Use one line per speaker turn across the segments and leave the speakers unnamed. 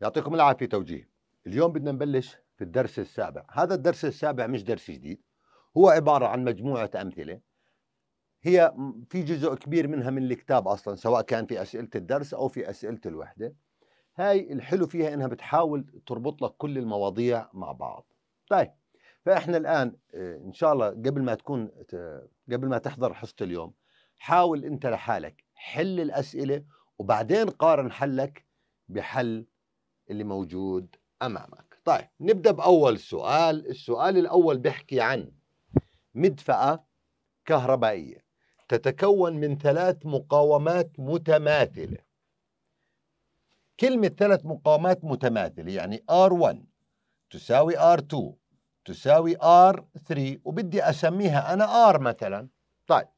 يعطيكم العافية توجيه اليوم بدنا نبلش في الدرس السابع هذا الدرس السابع مش درس جديد هو عبارة عن مجموعة أمثلة هي في جزء كبير منها من الكتاب أصلا سواء كان في أسئلة الدرس أو في أسئلة الوحدة هاي الحلو فيها إنها بتحاول تربط لك كل المواضيع مع بعض طيب فإحنا الآن آه، إن شاء الله قبل ما تكون قبل ما تحضر حصة اليوم حاول أنت لحالك حل الأسئلة وبعدين قارن حلك بحل اللي موجود أمامك طيب نبدأ بأول سؤال السؤال الأول بيحكي عن مدفأة كهربائية تتكون من ثلاث مقاومات متماثلة كلمة ثلاث مقاومات متماثلة يعني R1 تساوي R2 تساوي R3 وبدي أسميها أنا R مثلا طيب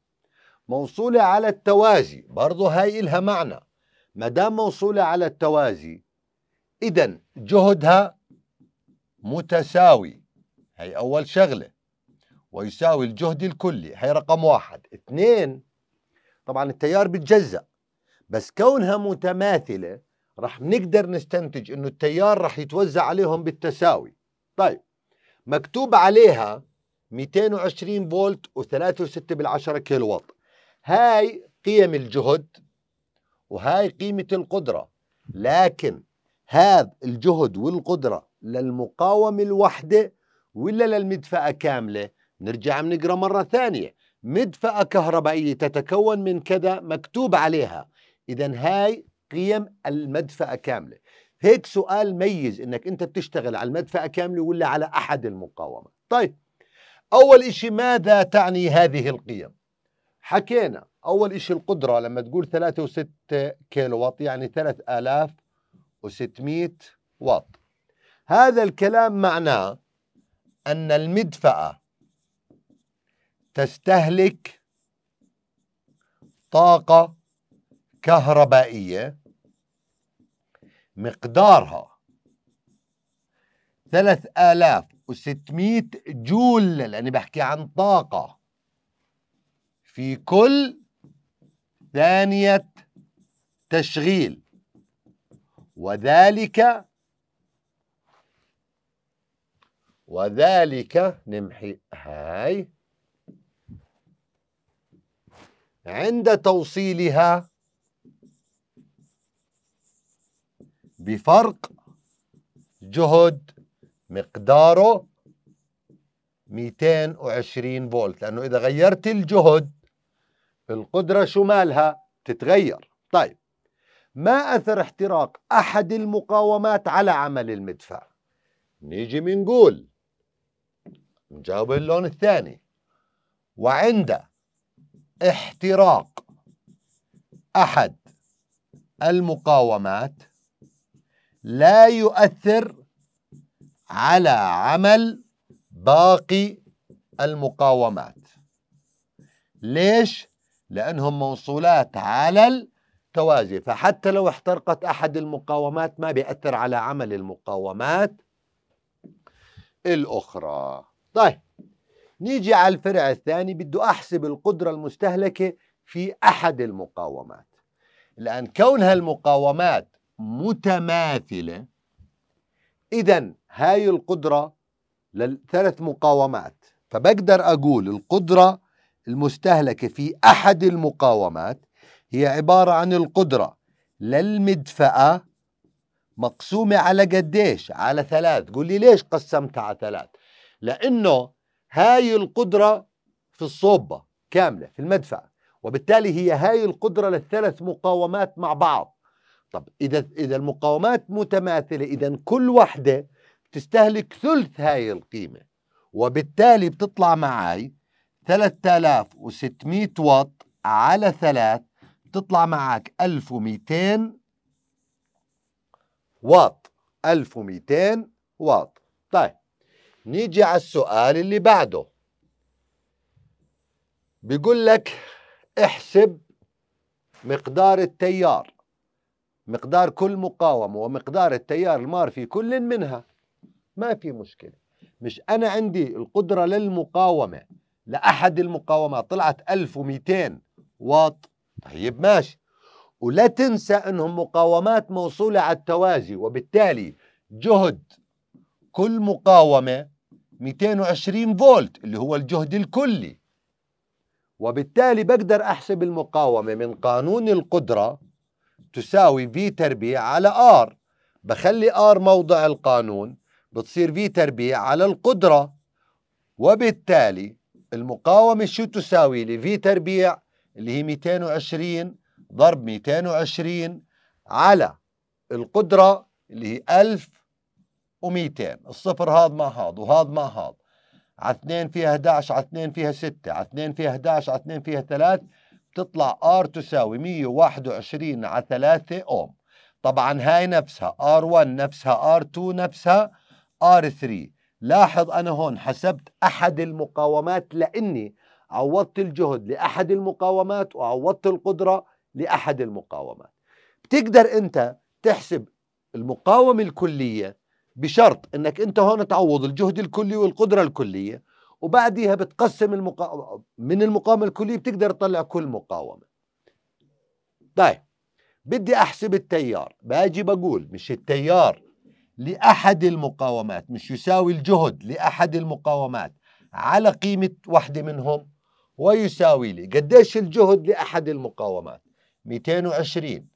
موصولة على التوازي برضو هاي إلها معنى ما دام موصولة على التوازي إذا جهدها متساوي هي أول شغلة ويساوي الجهد الكلي هي رقم واحد اثنين طبعا التيار بتجزأ بس كونها متماثلة رح نقدر نستنتج انه التيار رح يتوزع عليهم بالتساوي طيب مكتوب عليها 220 فولت و 36 بالعشرة كيلو وات هاي قيم الجهد وهاي قيمة القدرة لكن هذا الجهد والقدرة للمقاومة الوحدة ولا للمدفأة كاملة نرجع بنقرا مرة ثانية مدفأة كهربائية تتكون من كذا مكتوب عليها إذا هاي قيم المدفأة كاملة هيك سؤال ميز إنك أنت بتشتغل على المدفأة كاملة ولا على أحد المقاومة طيب أول إشي ماذا تعني هذه القيم حكينا أول إشي القدرة لما تقول 3.6 كيلو واط يعني 3600 واط هذا الكلام معناه أن المدفأة تستهلك طاقة كهربائية مقدارها 3600 جول لأني بحكي عن طاقة في كل ثانية تشغيل وذلك وذلك نمحي هاي عند توصيلها بفرق جهد مقداره 220 فولت لأنه إذا غيرت الجهد القدرة شو مالها تتغير طيب ما أثر احتراق أحد المقاومات على عمل المدفع نيجي منقول نجاوب اللون الثاني وعند احتراق أحد المقاومات لا يؤثر على عمل باقي المقاومات ليش لأنهم موصولات على التوازي فحتى لو احترقت أحد المقاومات ما بيأثر على عمل المقاومات الأخرى طيب نيجي على الفرع الثاني بده أحسب القدرة المستهلكة في أحد المقاومات لأن كونها المقاومات متماثلة إذا هاي القدرة للثلاث مقاومات فبقدر أقول القدرة المستهلكة في أحد المقاومات هي عبارة عن القدرة للمدفأة مقسومة على قديش على ثلاث قول لي ليش قسمتها على ثلاث لأنه هاي القدرة في الصوبة كاملة في المدفأة وبالتالي هي هاي القدرة للثلاث مقاومات مع بعض طب إذا إذا المقاومات متماثلة إذا كل وحدة تستهلك ثلث هاي القيمة وبالتالي بتطلع معي 3600 واط على 3 تطلع معك 1200 واط 1200 واط طيب نيجي على السؤال اللي بعده بيقول لك احسب مقدار التيار مقدار كل مقاومة ومقدار التيار المار في كل منها ما في مشكلة مش أنا عندي القدرة للمقاومة لأحد المقاومة طلعت 1200 واط طيب ماشي ولا تنسى أنهم مقاومات موصولة على التوازي وبالتالي جهد كل مقاومة 220 فولت اللي هو الجهد الكلي وبالتالي بقدر أحسب المقاومة من قانون القدرة تساوي في تربيع على آر بخلي آر موضع القانون بتصير في تربيع على القدرة وبالتالي المقاومة شو تساوي لفي تربيع اللي هي 220 ضرب 220 على القدرة اللي هي 1200 الصفر هذا مع هذا وهذا مع هذا على 2 فيها 11 على 2 فيها 6 على 2 فيها 11 على 2 فيها 3 بتطلع ار تساوي 121 على 3 اوم طبعا هاي نفسها ار1 نفسها ار2 نفسها ار3 لاحظ أنا هون حسبت أحد المقاومات لأني عوضت الجهد لأحد المقاومات وعوضت القدرة لأحد المقاومات بتقدر أنت تحسب المقاومة الكلية بشرط أنك أنت هون تعوض الجهد الكلي والقدرة الكلية وبعديها بتقسم المقا... من المقاومة الكلية بتقدر تطلع كل مقاومة طيب بدي أحسب التيار باجي بقول مش التيار لأحد المقاومات مش يساوي الجهد لأحد المقاومات على قيمة واحدة منهم ويساوي لي قديش الجهد لأحد المقاومات 220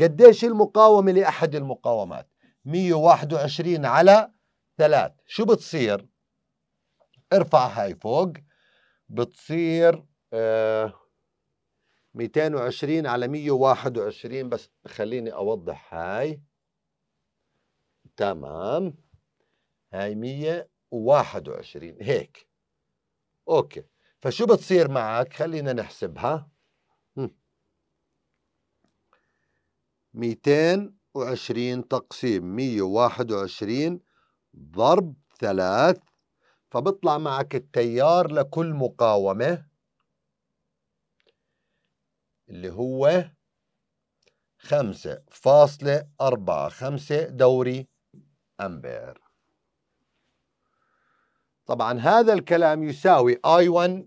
قديش المقاومة لأحد المقاومات 121 على 3 شو بتصير ارفع هاي فوق بتصير آه 220 على 121 بس خليني أوضح هاي تمام هاي 121 هيك اوكي فشو بتصير معك خلينا نحسبها 220 تقسيم 121 ضرب 3 فبطلع معك التيار لكل مقاومة اللي هو خمسة فاصلة أربعة خمسة دوري أمبير طبعا هذا الكلام يساوي I1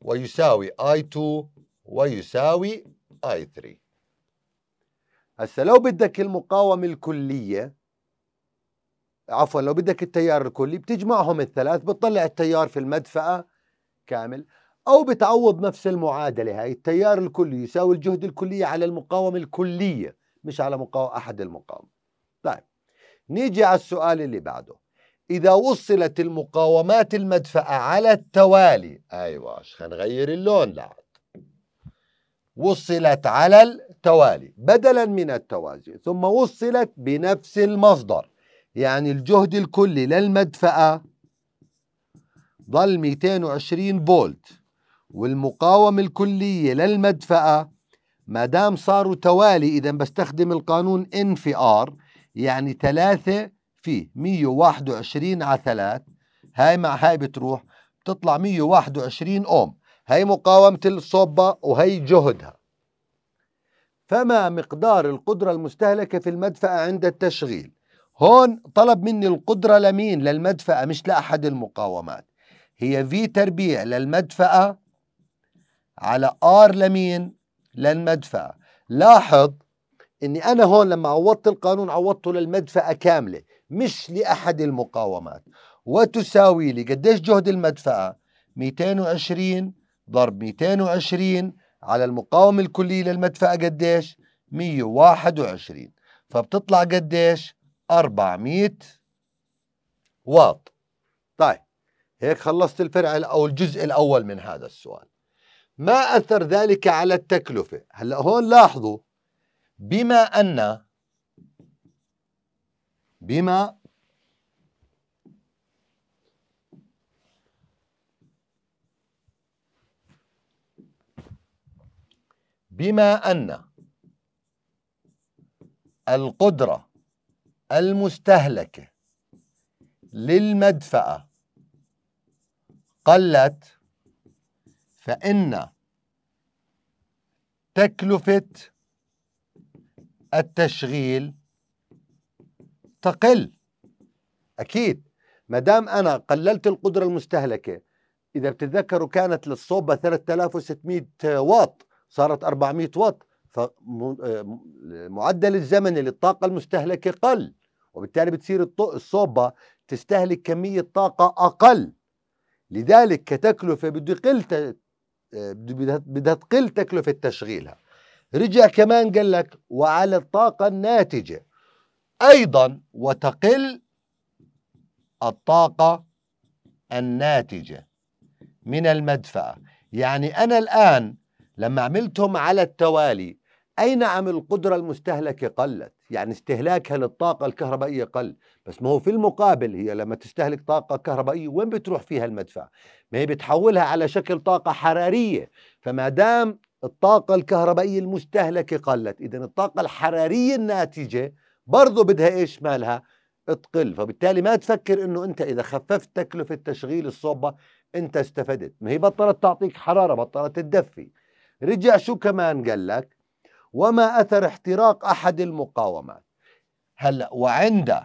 ويساوي I2 ويساوي I3 هسه لو بدك المقاومة الكلية عفوا لو بدك التيار الكلي بتجمعهم الثلاث بتطلع التيار في المدفأة كامل أو بتعوض نفس المعادلة هاي التيار الكلي يساوي الجهد الكلي على المقاومة الكلية مش على مقاومة أحد المقاومة نيجي على السؤال اللي بعده إذا وصلت المقاومات المدفأة على التوالي أيوة خلينا نغير اللون لا وصلت على التوالي بدلا من التوازي ثم وصلت بنفس المصدر يعني الجهد الكلي للمدفأة ظل 220 فولت والمقاومة الكلية للمدفأة ما دام صاروا توالي إذا بستخدم القانون ان في ار يعني ثلاثة في 121 على ثلاث هاي مع هاي بتروح بتطلع 121 اوم هاي مقاومة الصوبة وهي جهدها فما مقدار القدرة المستهلكة في المدفأة عند التشغيل هون طلب مني القدرة لمين للمدفأة مش لأحد المقاومات هي في تربيع للمدفأة على ار لمين للمدفأة لاحظ اني انا هون لما عوضت القانون عوضته للمدفأة كاملة مش لاحد المقاومات وتساوي لي قديش جهد المدفأة 220 ضرب 220 على المقاومة الكلية للمدفأة قديش 121 فبتطلع قديش 400 واط طيب هيك خلصت الفرع او الجزء الاول من هذا السؤال ما اثر ذلك على التكلفه هلا هون لاحظوا بما أن بما بما أن القدرة المستهلكة للمدفأة قلت فإن تكلفة التشغيل تقل أكيد ما دام أنا قللت القدرة المستهلكة إذا بتتذكروا كانت للصوبة 3600 واط صارت 400 واط فمعدل آه، الزمن للطاقة المستهلكة قل وبالتالي بتصير الصوبة تستهلك كمية طاقة أقل لذلك كتكلفة بده يقل آه، بدها تقل تكلفة تشغيلها رجع كمان قال لك وعلى الطاقة الناتجة أيضا وتقل الطاقة الناتجة من المدفأة يعني أنا الآن لما عملتهم على التوالي أي نعم القدرة المستهلكة قلت يعني استهلاكها للطاقة الكهربائية قل بس ما هو في المقابل هي لما تستهلك طاقة كهربائية وين بتروح فيها المدفع ما هي بتحولها على شكل طاقة حرارية فما دام الطاقة الكهربائية المستهلكة قلت إذا الطاقة الحرارية الناتجة برضه بدها إيش مالها تقل فبالتالي ما تفكر إنه أنت إذا خففت تكلفة تشغيل الصوبة أنت استفدت ما هي بطلت تعطيك حرارة بطلت تدفي رجع شو كمان قال لك وما أثر احتراق أحد المقاومات هلا وعند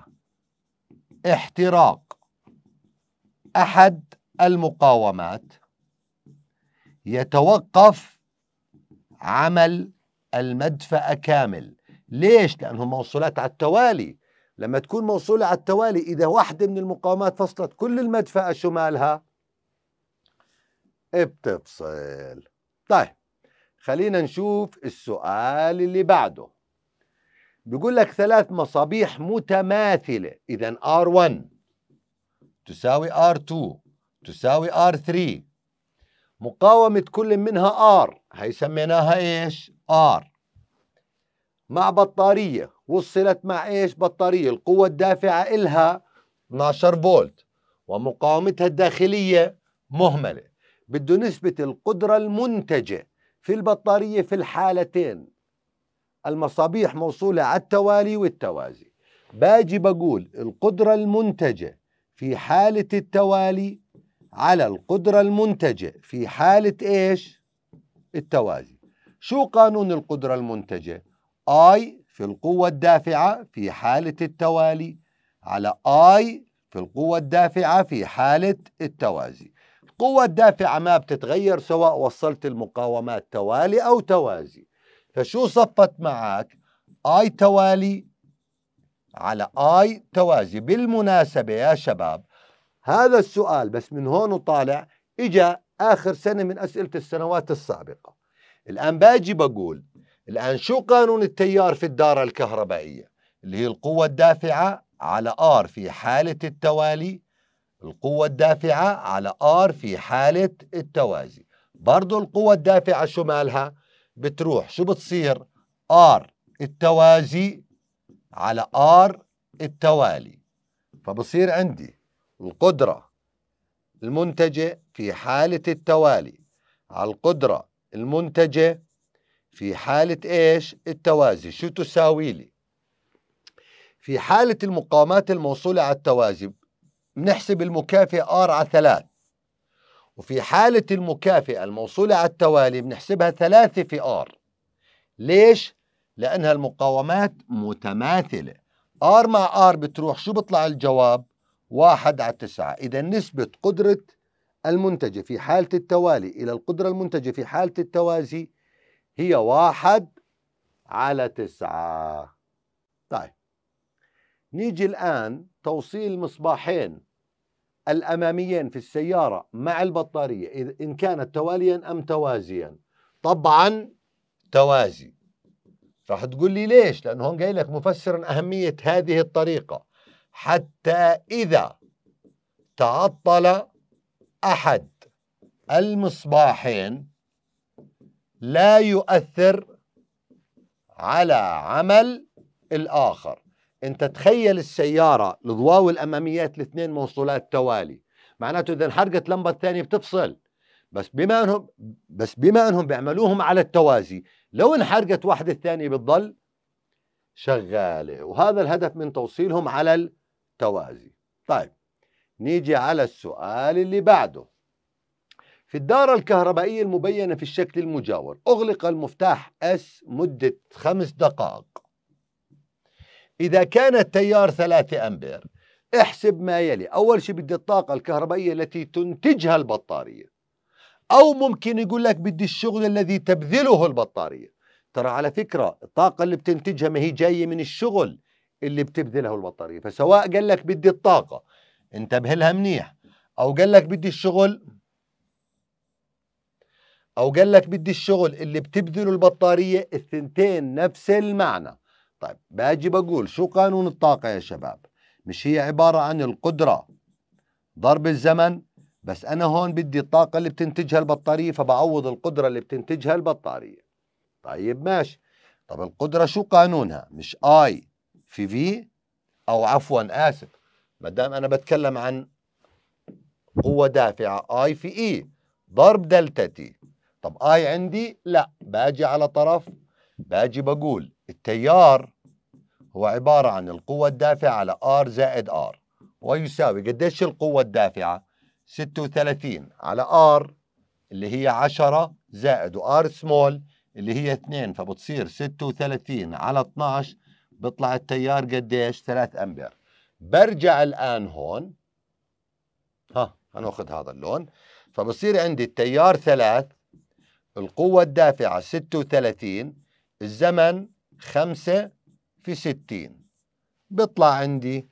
احتراق أحد المقاومات يتوقف عمل المدفأة كامل ليش؟ لأنهم موصولات على التوالي لما تكون موصولة على التوالي إذا واحدة من المقاومات فصلت كل المدفأة شمالها بتفصل طيب خلينا نشوف السؤال اللي بعده بيقول لك ثلاث مصابيح متماثلة إذا R1 تساوي R2 تساوي R3 مقاومة كل منها R هي سميناها ايش ار مع بطارية وصلت مع ايش بطارية القوة الدافعة إلها 12 فولت ومقاومتها الداخلية مهملة بده نسبة القدرة المنتجة في البطارية في الحالتين المصابيح موصولة على التوالي والتوازي باجي بقول القدرة المنتجة في حالة التوالي على القدرة المنتجة في حالة ايش؟ التوازي شو قانون القدرة المنتجة؟ I في القوة الدافعة في حالة التوالي على I في القوة الدافعة في حالة التوازي القوة الدافعة ما بتتغير سواء وصلت المقاومات توالي أو توازي فشو صفت معك I توالي على I توازي بالمناسبة يا شباب هذا السؤال بس من هون وطالع إجا آخر سنة من أسئلة السنوات السابقة الآن باجي بقول الآن شو قانون التيار في الدارة الكهربائية اللي هي القوة الدافعة على آر في حالة التوالي القوة الدافعة على آر في حالة التوازي برضو القوة الدافعة شو مالها بتروح شو بتصير آر التوازي على آر التوالي فبصير عندي القدرة المنتجة في حالة التوالي على القدرة المنتجة في حالة إيش التوازي شو تساوي لي في حالة المقامات الموصولة على التوازي بنحسب المكافئة R على ثلاث وفي حالة المكافئة الموصولة على التوالي بنحسبها ثلاثة في R ليش؟ لأنها المقاومات متماثلة R مع R بتروح شو بطلع الجواب؟ واحد على تسعة إذا نسبة قدرة المنتجة في حالة التوالي إلى القدرة المنتجة في حالة التوازي هي واحد على تسعة طيب نيجي الآن توصيل مصباحين الأماميين في السيارة مع البطارية إن كانت تواليا أم توازيا طبعا توازي راح تقول لي ليش لأنه هون قايل لك مفسر أهمية هذه الطريقة حتى إذا تعطل أحد المصباحين لا يؤثر على عمل الآخر أنت تخيل السيارة الضواو الأماميات الاثنين موصولات توالي معناته إذا انحرقت لمبة الثانية بتفصل بس بما أنهم بس بما أنهم بيعملوهم على التوازي لو انحرقت واحدة الثانية بتضل شغالة وهذا الهدف من توصيلهم على التوازي طيب نيجي على السؤال اللي بعده في الدارة الكهربائية المبينة في الشكل المجاور أغلق المفتاح S مدة خمس دقائق إذا كان التيار 3 أمبير احسب ما يلي أول شيء بدي الطاقة الكهربائية التي تنتجها البطارية أو ممكن يقول لك بدي الشغل الذي تبذله البطارية ترى على فكرة الطاقة اللي بتنتجها ما هي جاية من الشغل اللي بتبذله البطارية فسواء قال لك بدي الطاقة انتبه لها منيح او قال لك بدي الشغل او قال لك بدي الشغل اللي بتبذله البطاريه الثنتين نفس المعنى طيب باجي بقول شو قانون الطاقه يا شباب مش هي عباره عن القدره ضرب الزمن بس انا هون بدي الطاقه اللي بتنتجها البطاريه فبعوض القدره اللي بتنتجها البطاريه طيب ماشي طب القدره شو قانونها مش اي في في او عفوا اسف ما دام انا بتكلم عن قوة دافعة اي في اي e، ضرب دلتا تي طب اي عندي لا باجي على طرف باجي بقول التيار هو عبارة عن القوة الدافعة على ار زائد ار ويساوي قديش القوة الدافعة 36 على ار اللي هي 10 زائد وار سمول اللي هي 2 فبتصير 36 على 12 بيطلع التيار قديش 3 امبير برجع الآن هون ها هناخذ هذا اللون فبصير عندي التيار ثلاث القوة الدافعة 36 الزمن 5 في 60 بيطلع عندي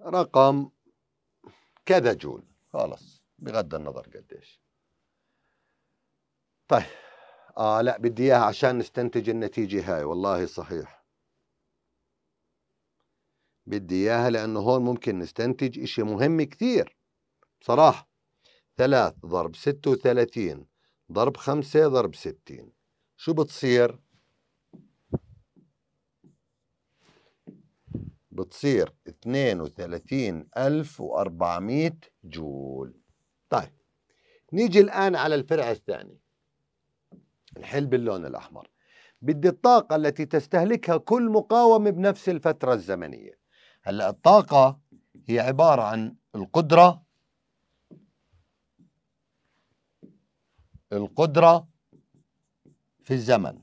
رقم كذا جول خلص بغض النظر قديش طيب اه لا بدي اياها عشان نستنتج النتيجه هاي والله صحيح بدي اياها لانه هون ممكن نستنتج اشي مهم كثير بصراحة 3 ضرب 36 ضرب 5 ضرب 60 شو بتصير؟ بتصير 32400 جول طيب نيجي الآن على الفرع الثاني نحل باللون الأحمر بدي الطاقة التي تستهلكها كل مقاومة بنفس الفترة الزمنية هلا الطاقة هي عبارة عن القدرة القدرة في الزمن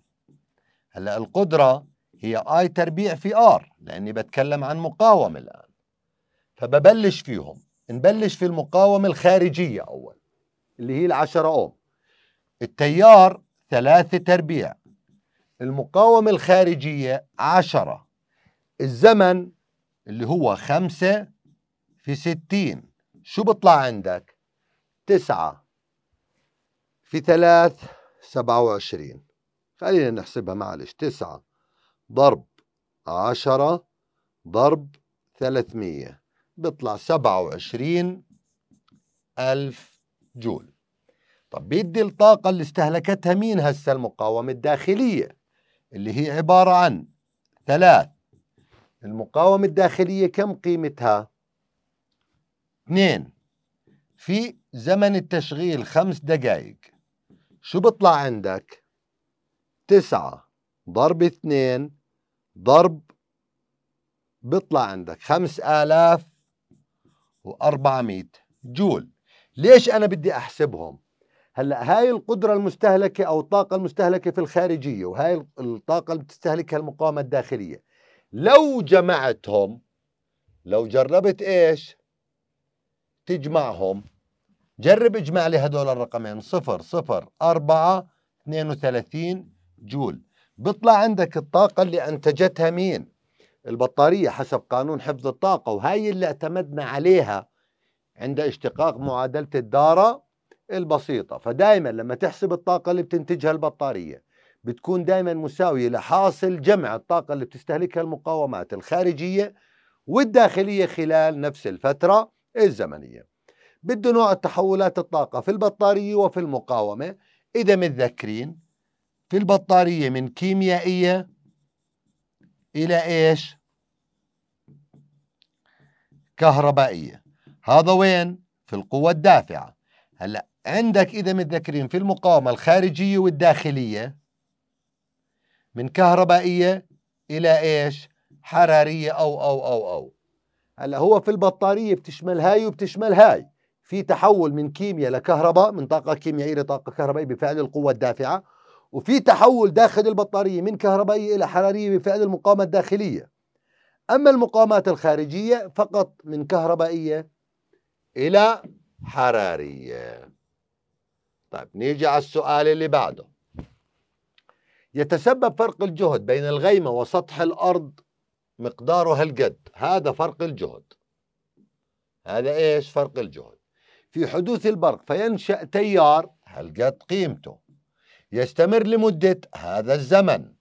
هلا القدرة هي اي تربيع في ار لاني بتكلم عن مقاومة الان فببلش فيهم نبلش في المقاومة الخارجية اول اللي هي العشرة اوم التيار ثلاثة تربيع المقاومة الخارجية عشرة الزمن اللي هو خمسة في ستين شو بطلع عندك تسعة في ثلاث سبعة وعشرين خلينا نحسبها معلش تسعة ضرب عشرة ضرب ثلاثمية بيطلع سبعة وعشرين ألف جول طب بيدي الطاقة اللي استهلكتها مين هسه المقاومة الداخلية اللي هي عبارة عن ثلاث المقاومة الداخلية كم قيمتها؟ اثنين في زمن التشغيل خمس دقائق شو بطلع عندك؟ تسعة ضرب اثنين ضرب بطلع عندك خمس آلاف وأربعمية جول ليش أنا بدي أحسبهم؟ هلا هاي القدرة المستهلكة أو الطاقة المستهلكة في الخارجية وهاي الطاقة اللي بتستهلكها المقاومة الداخلية لو جمعتهم لو جربت ايش تجمعهم جرب اجمع لي هدول الرقمين صفر صفر أربعة 32 جول بيطلع عندك الطاقة اللي أنتجتها مين البطارية حسب قانون حفظ الطاقة وهي اللي اعتمدنا عليها عند اشتقاق معادلة الدارة البسيطة فدائما لما تحسب الطاقة اللي بتنتجها البطارية بتكون دائما مساوية لحاصل جمع الطاقة اللي بتستهلكها المقاومات الخارجية والداخلية خلال نفس الفترة الزمنية بده نوع التحولات الطاقة في البطارية وفي المقاومة إذا متذكرين في البطارية من كيميائية إلى إيش؟ كهربائية هذا وين؟ في القوة الدافعة هلأ عندك إذا متذكرين في المقاومة الخارجية والداخلية من كهربائيه الى ايش حراريه او او او او هلا هو في البطاريه بتشمل هاي وبتشمل هاي في تحول من كيمياء لكهرباء من طاقه كيميائيه لطاقه كهربائيه بفعل القوه الدافعه وفي تحول داخل البطاريه من كهربائيه الى حراريه بفعل المقاومه الداخليه اما المقاومات الخارجيه فقط من كهربائيه الى حراريه طيب نيجي على السؤال اللي بعده يتسبب فرق الجهد بين الغيمة وسطح الأرض مقداره هالقد هذا فرق الجهد هذا إيش فرق الجهد في حدوث البرق فينشأ تيار هالقد قيمته يستمر لمدة هذا الزمن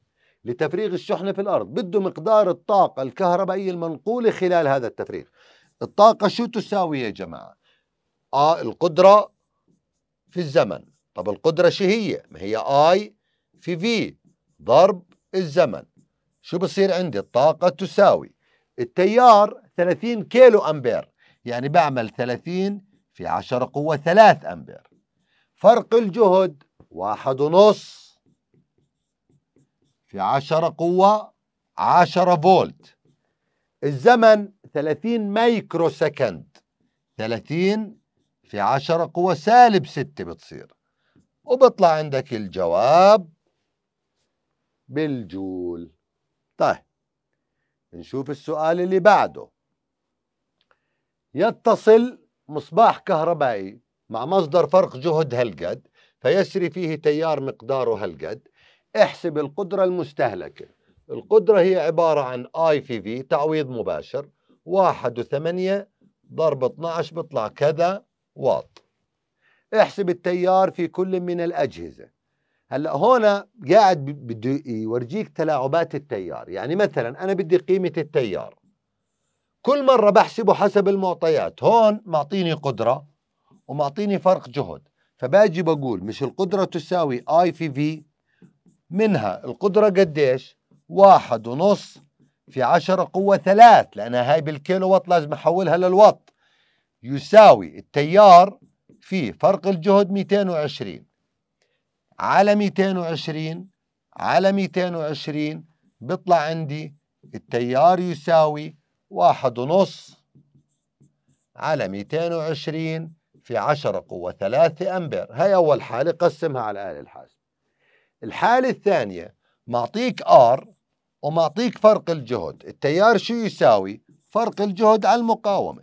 لتفريغ الشحنة في الأرض بده مقدار الطاقة الكهربائية المنقولة خلال هذا التفريغ الطاقة شو تساوي يا جماعة آه القدرة في الزمن طب القدرة شو هي ما هي آي في في ضرب الزمن شو بصير عندي الطاقة تساوي التيار 30 كيلو أمبير يعني بعمل 30 في 10 قوة 3 أمبير فرق الجهد واحد ونص في 10 قوة 10 فولت الزمن 30 مايكرو سكند 30 في 10 قوة سالب 6 بتصير وبطلع عندك الجواب بالجول طيب نشوف السؤال اللي بعده يتصل مصباح كهربائي مع مصدر فرق جهد هالقد فيسري فيه تيار مقداره هالقد احسب القدرة المستهلكة القدرة هي عبارة عن اي في في تعويض مباشر واحد وثمانية ضرب 12 بيطلع كذا واط احسب التيار في كل من الأجهزة هلا هون قاعد بده يورجيك تلاعبات التيار يعني مثلا انا بدي قيمه التيار كل مره بحسبه حسب المعطيات هون معطيني قدره ومعطيني فرق جهد فباجي بقول مش القدره تساوي اي في في منها القدره قديش واحد ونص في عشرة قوة ثلاث لأنها هاي بالكيلو وات لازم أحولها للوات يساوي التيار في فرق الجهد 220 على 220 على 220 بيطلع عندي التيار يساوي واحد ونص على 220 في 10 قوة 3 أمبير هاي أول حالة قسمها على آلة الحاسب الحالة الثانية معطيك R ومعطيك فرق الجهد التيار شو يساوي فرق الجهد على المقاومة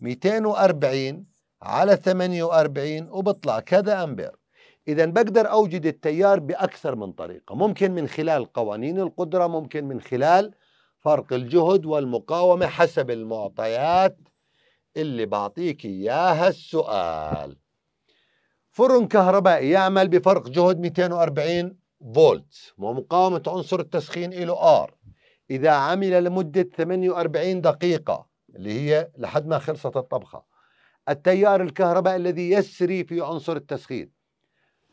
240 على 48 وبطلع كذا أمبير إذا بقدر أوجد التيار بأكثر من طريقة ممكن من خلال قوانين القدرة ممكن من خلال فرق الجهد والمقاومة حسب المعطيات اللي بعطيك إياها السؤال فرن كهربائي يعمل بفرق جهد 240 فولت ومقاومة عنصر التسخين له R إذا عمل لمدة 48 دقيقة اللي هي لحد ما خلصت الطبخة التيار الكهربائي الذي يسري في عنصر التسخين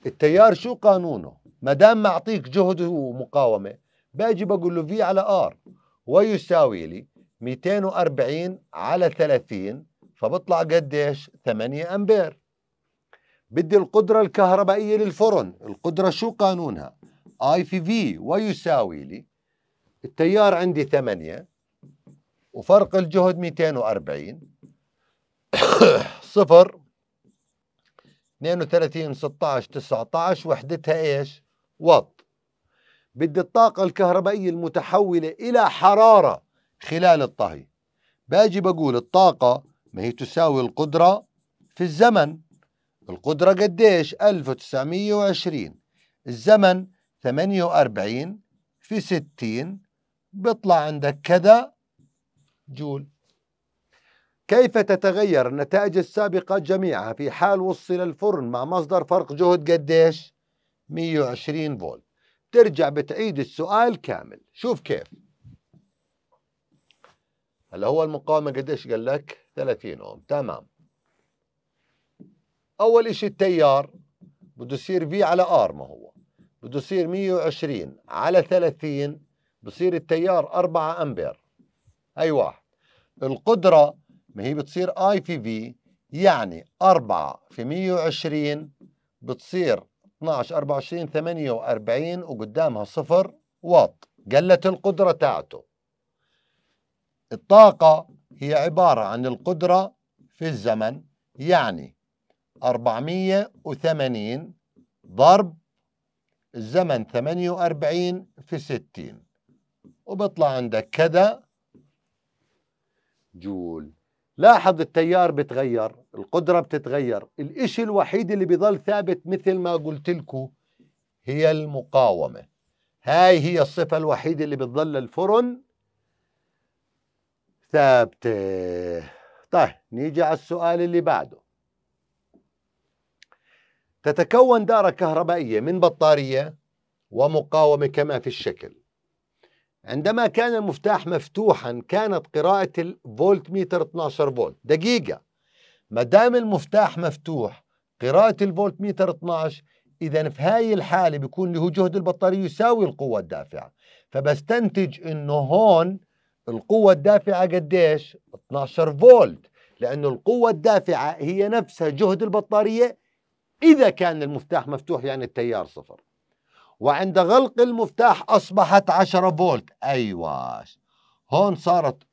التيار شو قانونه ما دام معطيك جهد ومقاومه باجي بقول له في على ار ويساوي لي 240 على 30 فبطلع قديش 8 امبير بدي القدره الكهربائيه للفرن القدره شو قانونها اي في في ويساوي لي التيار عندي 8 وفرق الجهد 240 صفر 32 16 19 وحدتها ايش واط بدي الطاقة الكهربائية المتحولة إلى حرارة خلال الطهي باجي بقول الطاقة ما هي تساوي القدرة في الزمن القدرة قديش 1920 الزمن 48 في 60 بيطلع عندك كذا جول كيف تتغير النتائج السابقة جميعها في حال وصل الفرن مع مصدر فرق جهد قديش؟ 120 فولت ترجع بتعيد السؤال كامل شوف كيف هلا هو المقاومة قديش قال لك 30 اوم تمام أول اشي التيار بده يصير في على ار ما هو بده يصير 120 على 30 بصير التيار 4 امبير اي واحد القدرة ما هي بتصير اي في يعني في يعني 4 في 120 بتصير 12 24 48 وقدامها صفر واط قلت القدرة تاعته الطاقة هي عبارة عن القدرة في الزمن يعني 480 ضرب الزمن 48 في 60 وبطلع عندك كذا جول لاحظ التيار بتغير القدرة بتتغير الإشي الوحيد اللي بيظل ثابت مثل ما قلت لكم هي المقاومة هاي هي الصفة الوحيدة اللي بتظل الفرن ثابتة طيب نيجي على السؤال اللي بعده تتكون دارة كهربائية من بطارية ومقاومة كما في الشكل عندما كان المفتاح مفتوحا كانت قراءة الفولت ميتر 12 فولت دقيقة ما دام المفتاح مفتوح قراءة الفولت ميتر 12 إذا في هاي الحالة بيكون له جهد البطارية يساوي القوة الدافعة فبستنتج إنه هون القوة الدافعة قديش؟ 12 فولت لأنه القوة الدافعة هي نفسها جهد البطارية إذا كان المفتاح مفتوح يعني التيار صفر وعند غلق المفتاح أصبحت 10 فولت أيوة هون صارت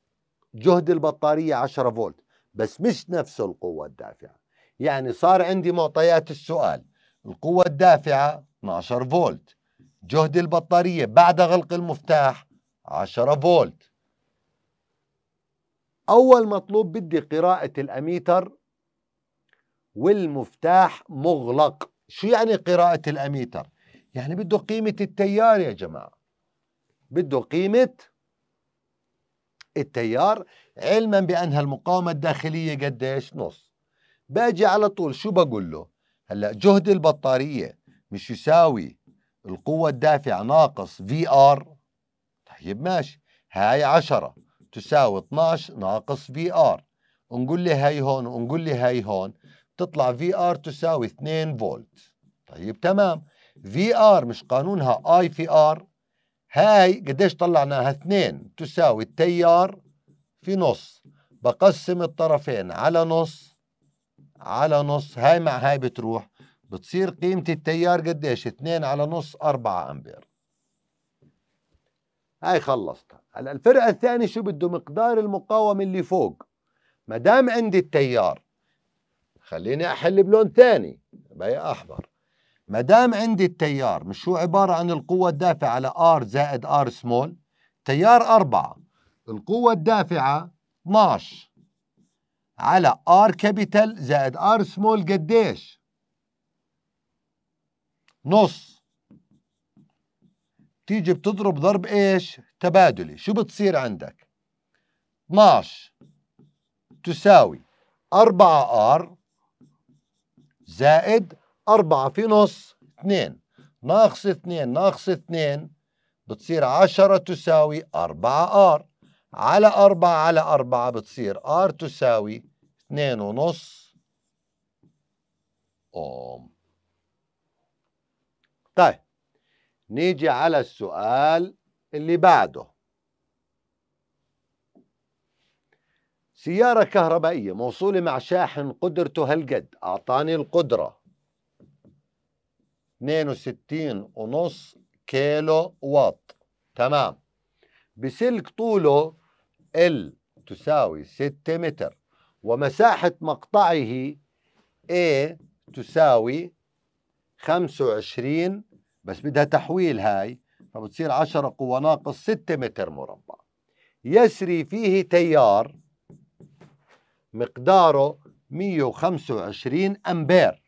جهد البطارية 10 فولت بس مش نفس القوة الدافعة يعني صار عندي معطيات السؤال القوة الدافعة 12 فولت جهد البطارية بعد غلق المفتاح 10 فولت أول مطلوب بدي قراءة الأميتر والمفتاح مغلق شو يعني قراءة الأميتر؟ يعني بده قيمة التيار يا جماعة بده قيمة التيار علما بأنها المقاومة الداخلية قديش نص باجي على طول شو بقول له هلا جهد البطارية مش يساوي القوة الدافعة ناقص في ار طيب ماشي هاي عشرة تساوي 12 ناقص في ار نقول لي هاي هون ونقول لي هاي هون تطلع في ار تساوي 2 فولت طيب تمام في ار مش قانونها اي في ار هاي قديش طلعناها اثنين تساوي التيار في نص بقسم الطرفين على نص على نص هاي مع هاي بتروح بتصير قيمة التيار قديش اثنين على نص أربعة أمبير هاي خلصتها هلا الفرع الثاني شو بده مقدار المقاومة اللي فوق ما دام عندي التيار خليني أحل بلون ثاني بقى أحمر ما دام عندي التيار مش هو عبارة عن القوة الدافعة على R زائد R سمول تيار أربعة القوة الدافعة 12 على R كابيتال زائد R سمول قديش؟ نص تيجي بتضرب ضرب ايش؟ تبادلي شو بتصير عندك؟ 12 تساوي 4 R زائد أربعة في نص اثنين ناقص اثنين ناقص اثنين بتصير عشرة تساوي أربعة آر على أربعة على أربعة بتصير آر تساوي اثنين ونص أوم طيب نيجي على السؤال اللي بعده سيارة كهربائية موصولة مع شاحن قدرته هالقد أعطاني القدرة 62.5 كيلو واط تمام بسلك طوله L تساوي 6 متر ومساحة مقطعه A تساوي 25 بس بدها تحويل هاي فبتصير 10 قوة ناقص 6 متر مربع يسري فيه تيار مقداره 125 أمبير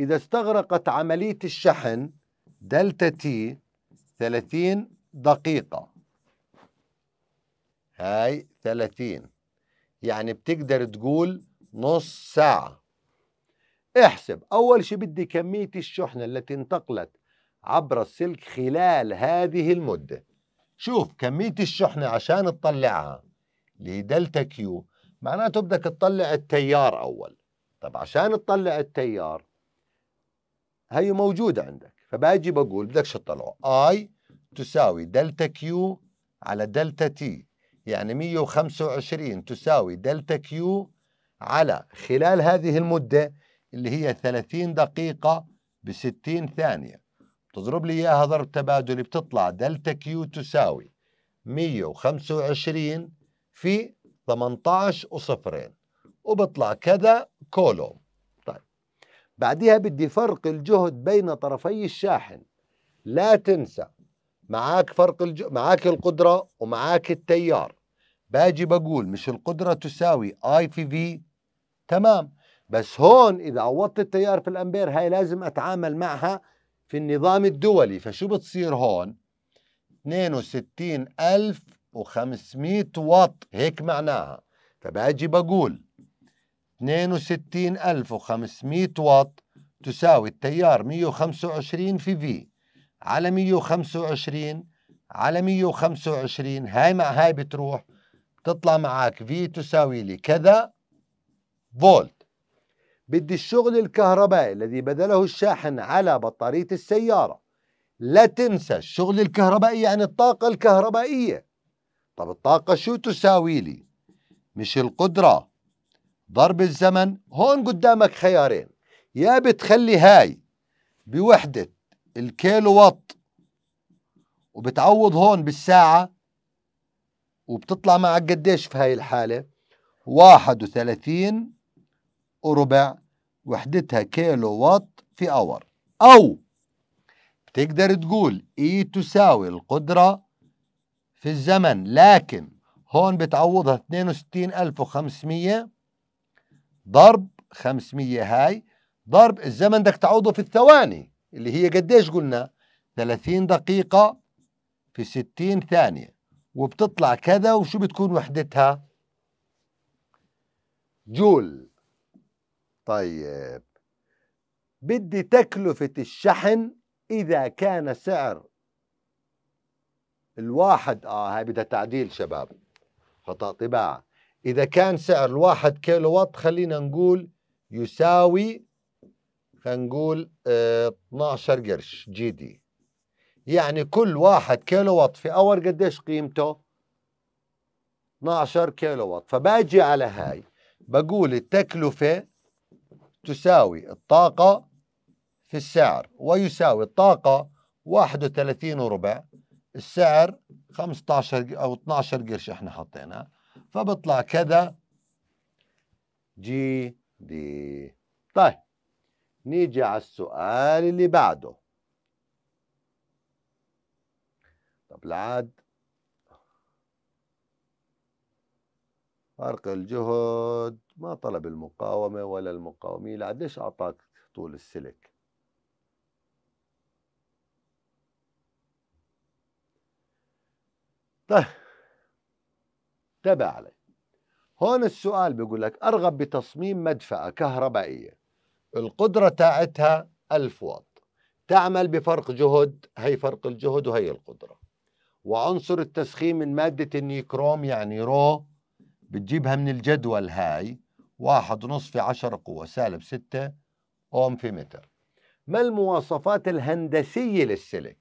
إذا استغرقت عملية الشحن دلتا تي 30 دقيقة هاي 30 يعني بتقدر تقول نص ساعة احسب أول شيء بدي كمية الشحنة التي انتقلت عبر السلك خلال هذه المدة شوف كمية الشحنة عشان تطلعها لدلتا كيو معناته بدك تطلع التيار أول طب عشان تطلع التيار هي موجودة عندك فباجي بقول بدك شو تطلعه اي تساوي دلتا Q على دلتا T يعني 125 تساوي دلتا Q على خلال هذه المدة اللي هي 30 دقيقة ب 60 ثانية تضرب لي إياها ضرب تبادلي بتطلع دلتا Q تساوي 125 في 18 وصفرين وبطلع كذا كولوم بعديها بدي فرق الجهد بين طرفي الشاحن لا تنسى معاك فرق الج... معاك القدرة ومعاك التيار باجي بقول مش القدرة تساوي اي في في تمام بس هون اذا عوضت التيار في الامبير هاي لازم اتعامل معها في النظام الدولي فشو بتصير هون 62500 واط هيك معناها فباجي بقول 62500 واط تساوي التيار 125 في في على 125 على 125 هاي مع هاي بتروح بتطلع معك في تساوي لي كذا فولت بدي الشغل الكهربائي الذي بذله الشاحن على بطارية السيارة لا تنسى الشغل الكهربائي يعني الطاقة الكهربائية طب الطاقة شو تساوي لي مش القدرة ضرب الزمن هون قدامك خيارين يا بتخلي هاي بوحدة الكيلو وات وبتعوض هون بالساعة وبتطلع معك قديش في هاي الحالة واحد وثلاثين وربع وحدتها كيلو وات في اور او بتقدر تقول اي تساوي القدرة في الزمن لكن هون بتعوضها 62500 ضرب 500 هاي ضرب الزمن بدك تعوضه في الثواني اللي هي قديش قلنا 30 دقيقة في 60 ثانية وبتطلع كذا وشو بتكون وحدتها جول طيب بدي تكلفة الشحن إذا كان سعر الواحد آه هاي بدها تعديل شباب خطأ طباعة إذا كان سعر الواحد كيلو وات خلينا نقول يساوي خلينا نقول اه 12 قرش جي دي يعني كل واحد كيلو وات في اور قديش قيمته 12 كيلو وات فباجي على هاي بقول التكلفة تساوي الطاقة في السعر ويساوي الطاقة 31 وربع السعر 15 أو 12 قرش احنا حطيناه فبطلع كذا جي دي طيب نيجي على السؤال اللي بعده طب العاد فرق الجهد ما طلب المقاومة ولا المقاومين العاد ليش أعطاك طول السلك طيب تابع علي هون السؤال بيقول لك أرغب بتصميم مدفأة كهربائية القدرة تاعتها 1000 واط تعمل بفرق جهد هي فرق الجهد وهي القدرة وعنصر التسخين من مادة النيكروم يعني رو بتجيبها من الجدول هاي واحد ونص في عشرة قوة سالب ستة أوم في متر ما المواصفات الهندسية للسلك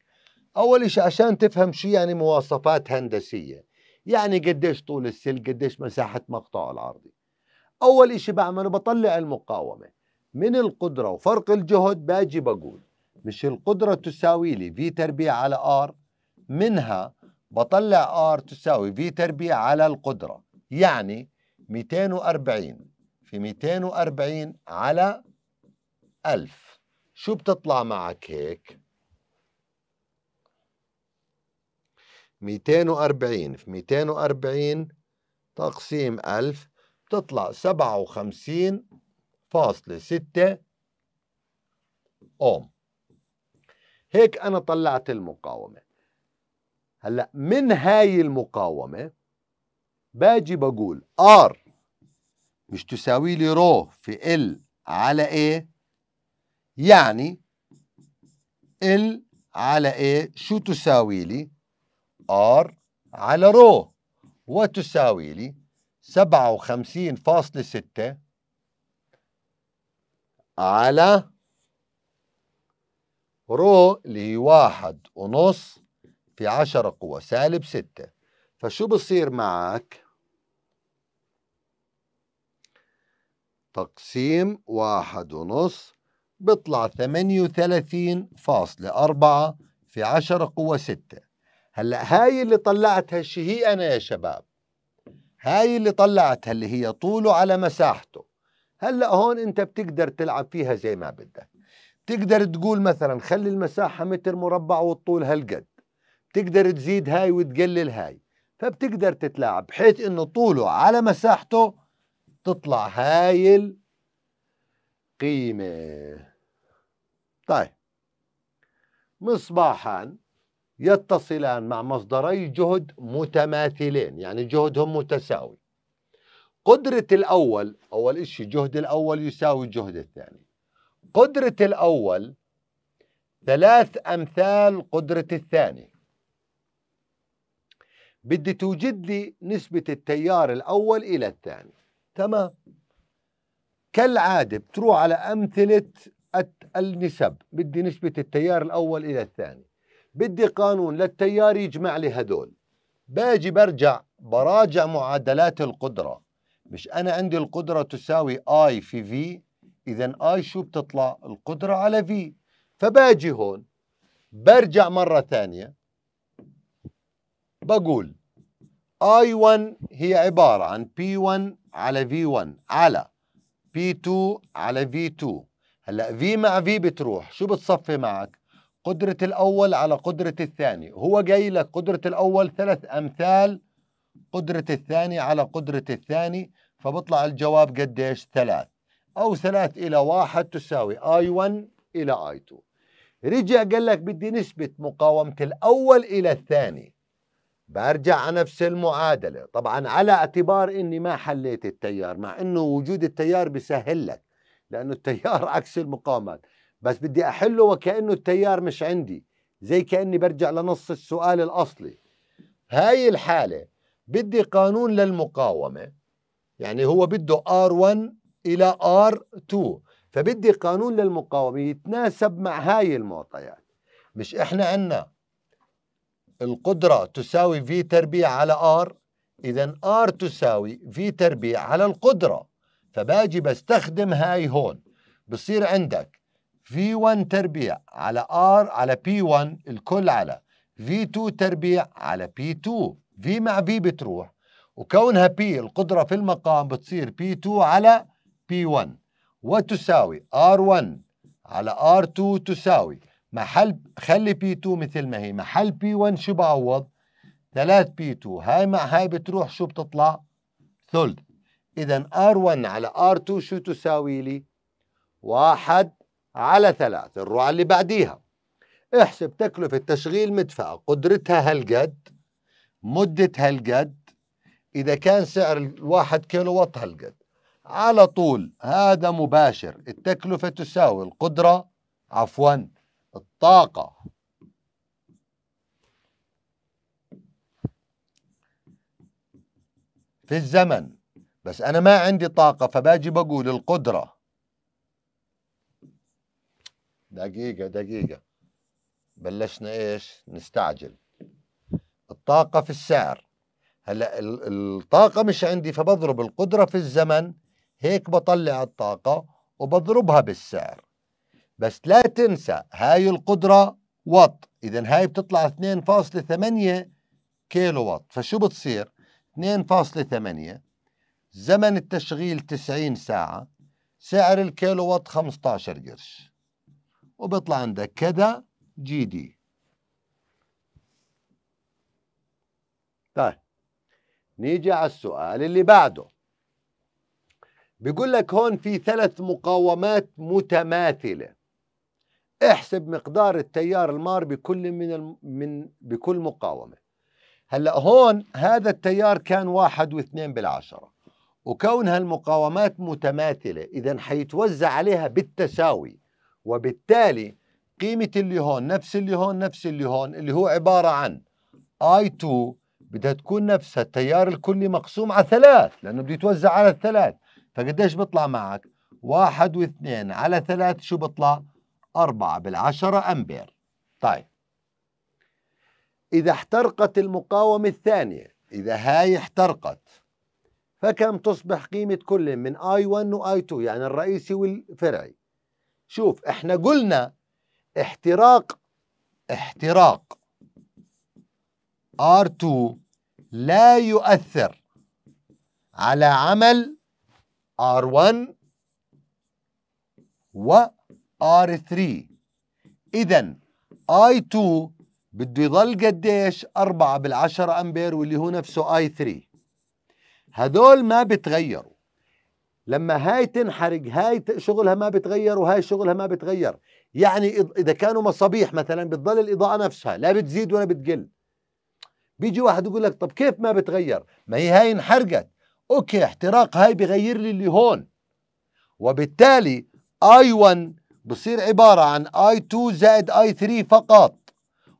أول شيء عشان تفهم شو يعني مواصفات هندسية يعني قديش طول السلك قديش مساحة مقطعه العرضي أول إشي بعمله بطلع المقاومة من القدرة وفرق الجهد باجي بقول مش القدرة تساوي لي في تربيع على ار منها بطلع ار تساوي في تربيع على القدرة يعني 240 في 240 على 1000 شو بتطلع معك هيك؟ 240 في 240 تقسيم 1000 بتطلع وخمسين فاصلة ستة أوم هيك أنا طلعت المقاومة هلأ من هاي المقاومة باجي بقول R مش تساوي لي رو في L على A إيه؟ يعني L على A إيه؟ شو تساوي لي؟ ار على رو وتساوي لي 57.6 على رو اللي هي واحد ونص في عشرة قوة سالب ستة فشو بصير معك تقسيم واحد ونص بطلع ثمانية وثلاثين فاصلة أربعة في عشرة قوة ستة هلا هاي اللي طلعتها هي انا يا شباب هاي اللي طلعتها اللي هي طوله على مساحته هلا هون انت بتقدر تلعب فيها زي ما بدك بتقدر تقول مثلا خلي المساحه متر مربع والطول هالقد بتقدر تزيد هاي وتقلل هاي فبتقدر تتلاعب بحيث انه طوله على مساحته تطلع هاي القيمه طيب مصباحان يتصلان مع مصدري جهد متماثلين يعني جهدهم متساوي قدرة الأول أول إشي جهد الأول يساوي جهد الثاني قدرة الأول ثلاث أمثال قدرة الثاني بدي توجد لي نسبة التيار الأول إلى الثاني تمام كالعادة بتروح على أمثلة النسب بدي نسبة التيار الأول إلى الثاني بدي قانون للتيار يجمع لي هدول باجي برجع براجع معادلات القدرة مش أنا عندي القدرة تساوي I في V إذا I شو بتطلع القدرة على V فباجي هون برجع مرة ثانية بقول I1 هي عبارة عن P1 على V1 على P2 على V2 هلا V مع V بتروح شو بتصفي معك قدرة الأول على قدرة الثاني هو جاي لك قدرة الأول ثلاث أمثال قدرة الثاني على قدرة الثاني فبطلع الجواب قديش ثلاث أو ثلاث إلى واحد تساوي I1 إلى I2 رجع قال لك بدي نسبة مقاومة الأول إلى الثاني برجع على نفس المعادلة طبعا على اعتبار أني ما حليت التيار مع أنه وجود التيار بيسهل لك لأنه التيار عكس المقاومات بس بدي احله وكانه التيار مش عندي زي كاني برجع لنص السؤال الاصلي هاي الحاله بدي قانون للمقاومه يعني هو بده R1 الى R2 فبدي قانون للمقاومه يتناسب مع هاي المعطيات مش احنا عندنا القدره تساوي في تربيع على R اذا R تساوي في تربيع على القدره فباجي بستخدم هاي هون بصير عندك V1 تربيع على R على P1 الكل على V2 تربيع على P2 V مع في بتروح وكونها P القدرة في المقام بتصير P2 على P1 وتساوي R1 على R2 تساوي محل خلي P2 مثل ما هي محل P1 شو بعوض 3 P2 هاي مع هاي بتروح شو بتطلع ثلث إذا R1 على R2 شو تساوي لي واحد على ثلاث الرؤى اللي بعديها احسب تكلفة تشغيل مدفع قدرتها هالقد مدتها هالقد إذا كان سعر الواحد كيلو وات هالقد على طول هذا مباشر التكلفة تساوي القدرة عفوا الطاقة في الزمن بس أنا ما عندي طاقة فباجي بقول القدرة دقيقة دقيقة بلشنا ايش نستعجل الطاقة في السعر هلا الطاقة مش عندي فبضرب القدرة في الزمن هيك بطلع الطاقة وبضربها بالسعر بس لا تنسى هاي القدرة وات إذا هاي بتطلع 2.8 كيلو وات فشو بتصير 2.8 زمن التشغيل 90 ساعة سعر الكيلو وات 15 قرش وبيطلع عندك كذا جي دي طيب نيجي على السؤال اللي بعده بيقول لك هون في ثلاث مقاومات متماثله احسب مقدار التيار المار بكل من الم... من بكل مقاومه هلا هون هذا التيار كان واحد واثنين بالعشره وكونها المقاومات متماثله اذا حيتوزع عليها بالتساوي وبالتالي قيمة اللي هون نفس اللي هون نفس اللي هون اللي هو عبارة عن I2 بدها تكون نفسها التيار الكلي مقسوم على ثلاث لأنه بده يتوزع على الثلاث فقديش بيطلع معك واحد واثنين على ثلاث شو بيطلع أربعة بالعشرة أمبير طيب إذا احترقت المقاومة الثانية إذا هاي احترقت فكم تصبح قيمة كل من I1 و I2 يعني الرئيسي والفرعي شوف احنا قلنا احتراق احتراق R2 لا يؤثر على عمل R1 و R3 إذا I2 بده يضل قديش 4 بالعشرة أمبير واللي هو نفسه I3 هدول ما بتغيروا لما هاي تنحرق هاي شغلها ما بتغير وهاي شغلها ما بتغير يعني اذا كانوا مصابيح مثلا بتضل الاضاءه نفسها لا بتزيد ولا بتقل بيجي واحد يقول لك طب كيف ما بتغير ما هي هاي انحرقت اوكي احتراق هاي بغير لي اللي هون وبالتالي اي 1 بصير عباره عن اي 2 زائد اي 3 فقط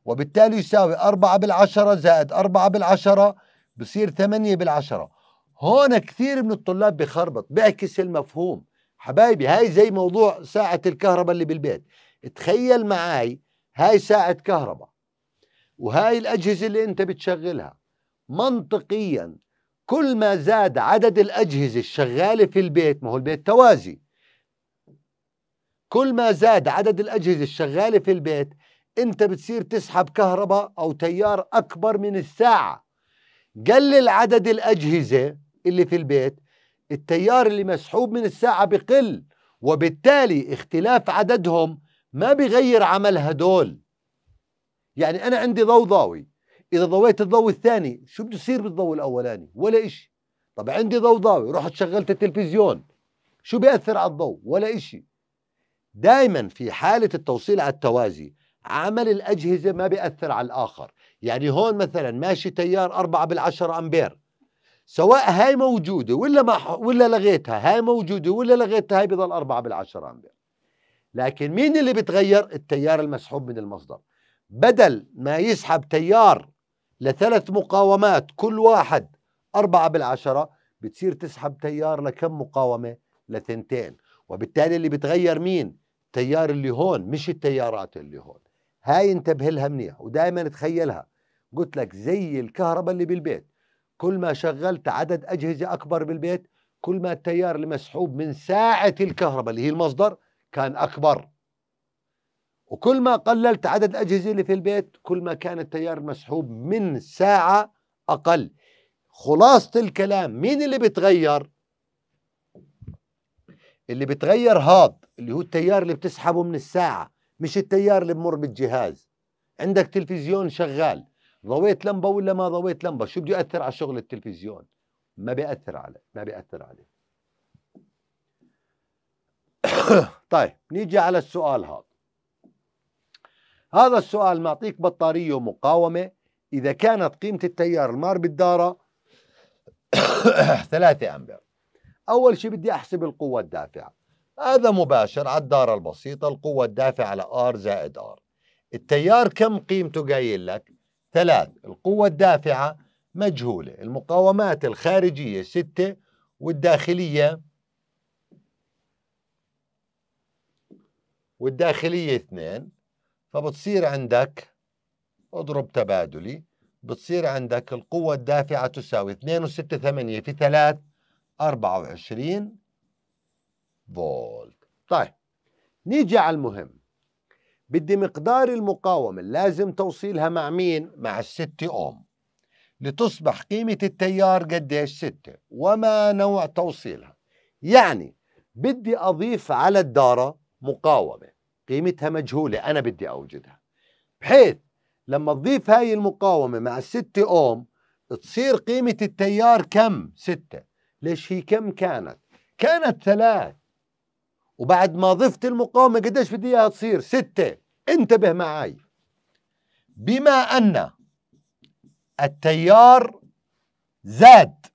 وبالتالي يساوي 4 بالعشرة زائد 4 بالعشرة بصير 8 بالعشرة هون كثير من الطلاب بخربط بيعكس المفهوم حبايبي هاي زي موضوع ساعة الكهرباء اللي بالبيت تخيل معاي هاي ساعة كهرباء وهاي الأجهزة اللي أنت بتشغلها منطقيا كل ما زاد عدد الأجهزة الشغالة في البيت ما هو البيت توازي كل ما زاد عدد الأجهزة الشغالة في البيت أنت بتصير تسحب كهرباء أو تيار أكبر من الساعة قلل عدد الأجهزة اللي في البيت التيار اللي مسحوب من الساعة بقل وبالتالي اختلاف عددهم ما بغير عمل هدول يعني أنا عندي ضوء ضاوي إذا ضويت الضوء الثاني شو بده يصير بالضوء الأولاني ولا إشي طب عندي ضوء ضاوي رحت شغلت التلفزيون شو بيأثر على الضوء ولا إشي دائما في حالة التوصيل على التوازي عمل الأجهزة ما بيأثر على الآخر يعني هون مثلا ماشي تيار 4 بالعشرة أمبير سواء هاي موجوده ولا ما ولا لغيتها هاي موجوده ولا لغيتها هاي بضل أربعة بالعشرة امبير لكن مين اللي بتغير التيار المسحوب من المصدر بدل ما يسحب تيار لثلاث مقاومات كل واحد أربعة بالعشرة بتصير تسحب تيار لكم مقاومة لثنتين وبالتالي اللي بتغير مين التيار اللي هون مش التيارات اللي هون هاي انتبه لها منيح ودائما تخيلها قلت لك زي الكهرباء اللي بالبيت كل ما شغلت عدد أجهزة أكبر بالبيت كل ما التيار المسحوب من ساعة الكهرباء اللي هي المصدر كان أكبر وكل ما قللت عدد الأجهزة اللي في البيت كل ما كان التيار المسحوب من ساعة أقل خلاصة الكلام مين اللي بتغير اللي بتغير هاد اللي هو التيار اللي بتسحبه من الساعة مش التيار اللي بمر بالجهاز عندك تلفزيون شغال ضويت لمبه ولا ما ضويت لمبه شو بده ياثر على شغل التلفزيون ما بياثر عليه ما بياثر عليه طيب نيجي على السؤال هذا هذا السؤال معطيك بطاريه ومقاومه اذا كانت قيمه التيار المار بالداره 3 امبير اول شيء بدي احسب القوه الدافعه هذا مباشر على الداره البسيطه القوه الدافعه على ار زائد ار التيار كم قيمته قايل لك ثلاث القوة الدافعة مجهولة المقاومات الخارجية ستة والداخلية والداخلية اثنين فبتصير عندك اضرب تبادلي بتصير عندك القوة الدافعة تساوي اثنين وستة ثمانية في أربعة وعشرين فولت طيب نيجي على المهم بدي مقدار المقاومة لازم توصيلها مع مين؟ مع الستة أوم لتصبح قيمة التيار قديش ستة وما نوع توصيلها يعني بدي أضيف على الدارة مقاومة قيمتها مجهولة أنا بدي أوجدها بحيث لما تضيف هاي المقاومة مع الستة أوم تصير قيمة التيار كم؟ ستة ليش هي كم كانت؟ كانت ثلاث وبعد ما ضفت المقاومه قديش بدي اياها تصير سته انتبه معي بما ان التيار زاد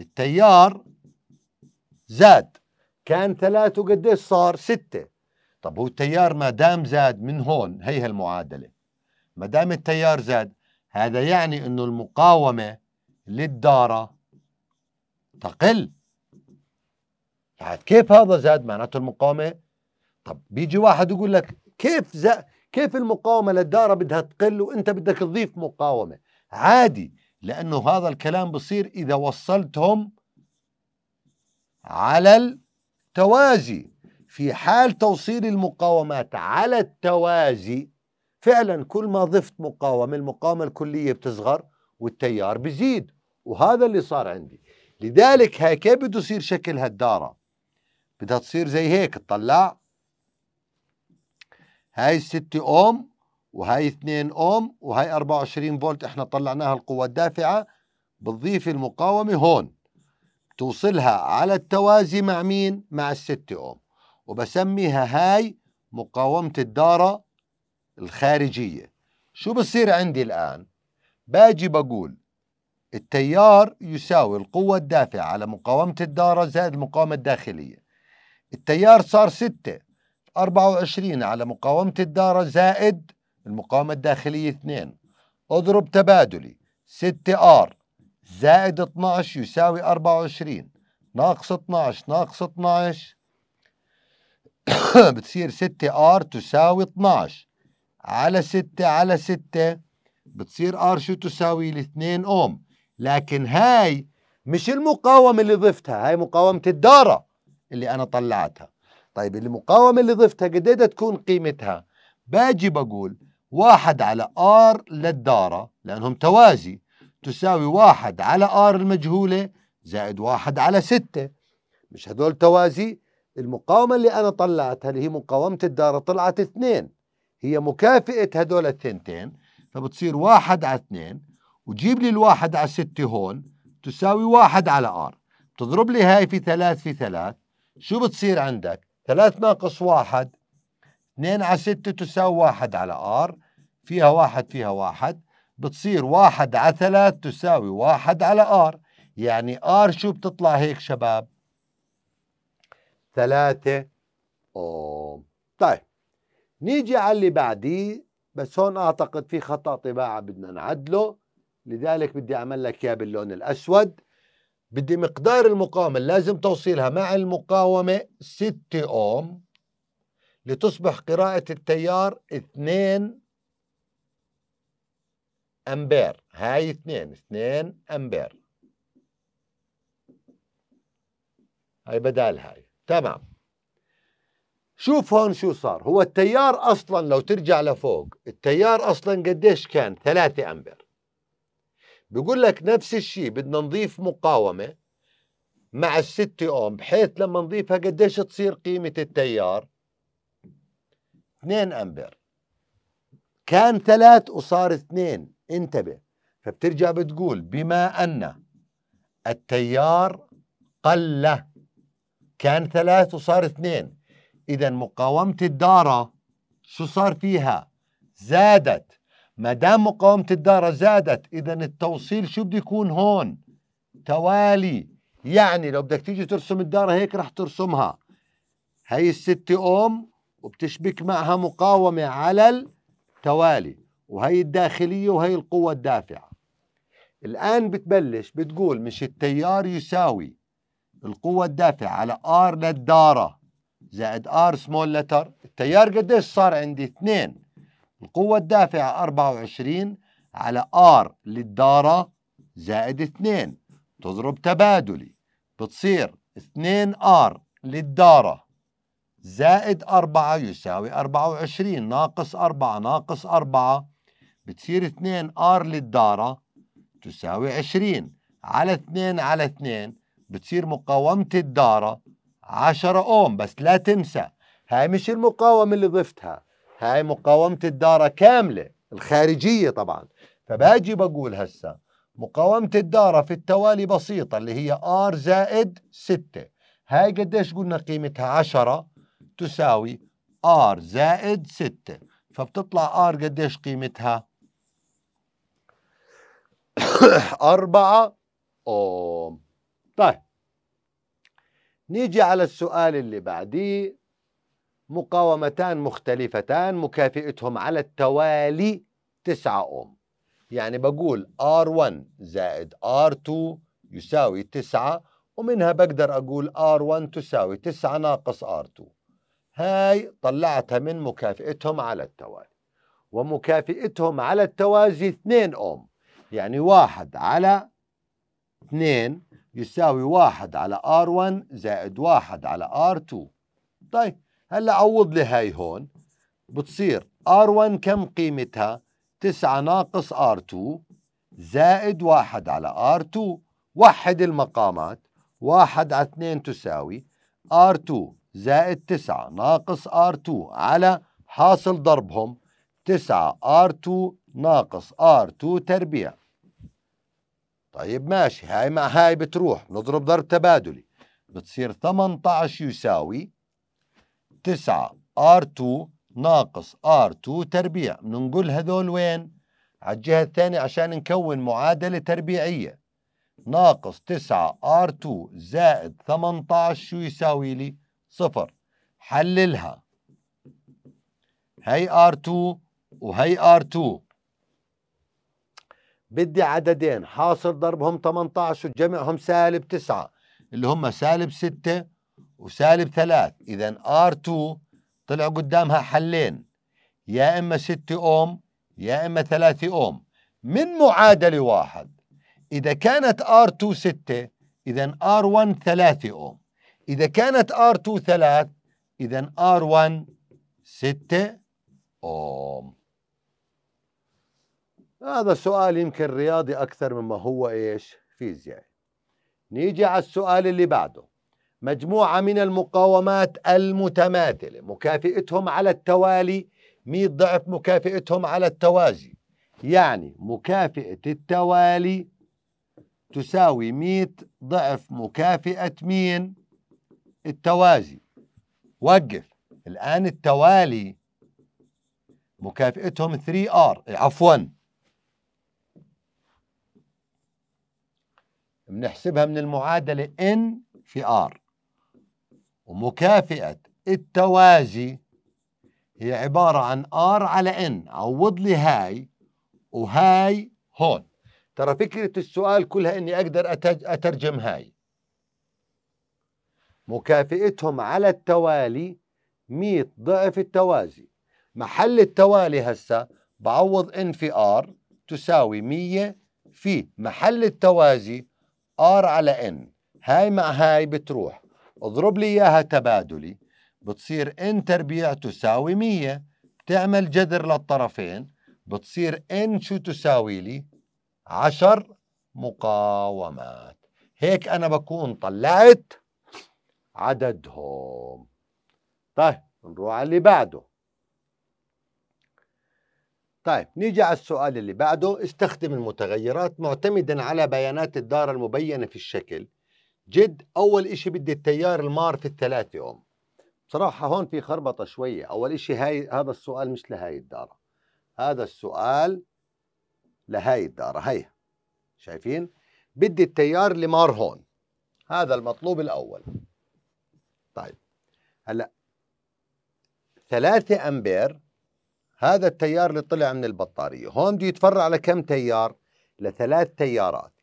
التيار زاد كان ثلاثة وقديش صار ستة طب هو التيار ما دام زاد من هون هي هالمعادلة ما دام التيار زاد هذا يعني انه المقاومة للدارة تقل يعني كيف هذا زاد معناته المقاومه طب بيجي واحد يقول لك كيف زاد كيف المقاومه للداره بدها تقل وانت بدك تضيف مقاومه عادي لانه هذا الكلام بصير اذا وصلتهم على التوازي في حال توصيل المقاومات على التوازي فعلا كل ما ضفت مقاومه المقاومه الكليه بتصغر والتيار بزيد وهذا اللي صار عندي لذلك هيك بده يصير شكل هالداره بدها تصير زي هيك تطلع هاي الستة اوم وهاي اثنين اوم وهاي وعشرين فولت احنا طلعناها القوة الدافعة بتضيف المقاومة هون توصلها على التوازي مع مين؟ مع الستة اوم وبسميها هاي مقاومة الدارة الخارجية شو بصير عندي الآن؟ باجي بقول التيار يساوي القوة الدافعة على مقاومة الدارة زائد المقاومة الداخلية التيار صار ستة 24 على مقاومة الدارة زائد المقاومة الداخلية اثنين اضرب تبادلي 6 ار زائد 12 يساوي 24 ناقص 12 ناقص 12 بتصير 6 ار تساوي 12 على 6 على 6 بتصير ار شو تساوي لي 2 اوم لكن هاي مش المقاومة اللي ضفتها هاي مقاومة الدارة اللي انا طلعتها طيب المقاومه اللي ضفتها قد تكون قيمتها باجي بقول واحد على ار للدارة لأنهم توازي تساوي واحد على ار المجهولة زائد واحد على ستة مش هذول توازي المقاومة اللي أنا طلعتها اللي هي مقاومة الدارة طلعت اثنين هي مكافئة هذول الثنتين فبتصير واحد على اثنين وجيب لي الواحد على ستة هون تساوي واحد على ار تضرب لي هاي في ثلاث في ثلاث شو بتصير عندك 3 ناقص 1 2 على 6 تساوي 1 على ار فيها 1 فيها 1 بتصير 1 على 3 تساوي 1 على ار يعني ار شو بتطلع هيك شباب 3 اوم طيب نيجي على اللي بعديه بس هون اعتقد في خطا طباعه بدنا نعدله لذلك بدي اعمل لك اياه باللون الاسود بدي مقدار المقاومة لازم توصيلها مع المقاومة 6 أوم لتصبح قراءة التيار 2 أمبير هاي 2 2 أمبير هاي بدال هاي تمام شوف هون شو صار هو التيار أصلا لو ترجع لفوق التيار أصلا قديش كان 3 أمبير بيقول لك نفس الشيء بدنا نضيف مقاومه مع الستة اوم بحيث لما نضيفها قديش تصير قيمه التيار 2 امبير كان ثلاث وصار اثنين انتبه فبترجع بتقول بما ان التيار قل كان ثلاث وصار اثنين اذا مقاومه الداره شو صار فيها زادت ما دام مقاومة الدارة زادت إذا التوصيل شو بده يكون هون توالي يعني لو بدك تيجي ترسم الدارة هيك رح ترسمها هي الستة أوم وبتشبك معها مقاومة على التوالي وهي الداخلية وهي القوة الدافعة الآن بتبلش بتقول مش التيار يساوي القوة الدافعة على R للدارة زائد R سمول لتر التيار قديش صار عندي؟ اثنين القوة الدافعة 24 على R للدارة زائد 2 تضرب تبادلي بتصير 2R للدارة زائد 4 يساوي 24 ناقص 4 ناقص 4 بتصير 2R للدارة تساوي 20 على 2 على 2 بتصير مقاومة الدارة 10 أوم بس لا تنسى هاي مش المقاومة اللي ضفتها هاي مقاومة الدارة كاملة الخارجية طبعا فباجي بقول هسا مقاومة الدارة في التوالي بسيطة اللي هي R زائد 6 هاي قديش قلنا قيمتها 10 تساوي R زائد 6 فبتطلع R قديش قيمتها 4 أوم طيب نيجي على السؤال اللي بعديه مقاومتان مختلفتان مكافئتهم على التوالي 9 أوم يعني بقول R1 زائد R2 يساوي 9 ومنها بقدر أقول R1 تساوي 9 ناقص R2 هاي طلعتها من مكافئتهم على التوالي ومكافئتهم على التوازي 2 أوم يعني واحد على 2 يساوي واحد على R1 زائد واحد على R2 طيب هلا عوض لي هاي هون بتصير R1 كم قيمتها 9 ناقص R2 زائد واحد على R2 وحد المقامات واحد على اثنين تساوي R2 زائد 9 ناقص R2 على حاصل ضربهم 9 R2 ناقص R2 تربيع طيب ماشي هاي مع هاي بتروح نضرب ضرب تبادلي بتصير 18 يساوي تسعة R2 ناقص R2 تربيع بننقل هذول وين؟ على الجهة الثانية عشان نكون معادلة تربيعية ناقص 9 R2 زائد 18 شو يساوي لي؟ صفر حللها هي R2 وهي R2 بدي عددين حاصل ضربهم 18 وجمعهم سالب 9 اللي هم سالب 6 وسالب 3 اذا ار R2 طلع قدامها حلين يا إما 6 أوم يا إما 3 أوم من معادلة واحد إذا كانت ار 2 6 اذا ار R1 3 أوم إذا كانت ار 2 3 اذا ار R1 6 أوم هذا السؤال يمكن رياضي أكثر مما هو إيش فيزيائي نيجي على السؤال اللي بعده مجموعة من المقاومات المتماثلة مكافئتهم على التوالي 100 ضعف مكافئتهم على التوازي يعني مكافئة التوالي تساوي 100 ضعف مكافئة مين؟ التوازي وقف الآن التوالي مكافئتهم 3R إيه، عفوا بنحسبها من المعادلة N في R ومكافئة التوازي هي عبارة عن R على N عوض لي هاي وهاي هون ترى فكرة السؤال كلها إني أقدر أترجم هاي مكافئتهم على التوالي 100 ضعف التوازي محل التوالي هسه بعوض N في R تساوي 100 في محل التوازي R على N هاي مع هاي بتروح اضرب لي إياها تبادلي بتصير إن تربيع تساوي 100 بتعمل جذر للطرفين بتصير إن شو تساوي لي 10 مقاومات هيك أنا بكون طلعت عددهم طيب نروح على اللي بعده طيب نيجي على السؤال اللي بعده استخدم المتغيرات معتمدا على بيانات الدارة المبينة في الشكل جد اول اشي بدي التيار المار في الثلاث يوم بصراحه هون في خربطه شويه اول اشي هاي هذا السؤال مش لهاي الداره هذا السؤال لهاي الداره هي شايفين بدي التيار اللي مار هون هذا المطلوب الاول طيب هلا 3 امبير هذا التيار اللي طلع من البطاريه هون بده يتفرع لكم تيار لثلاث تيارات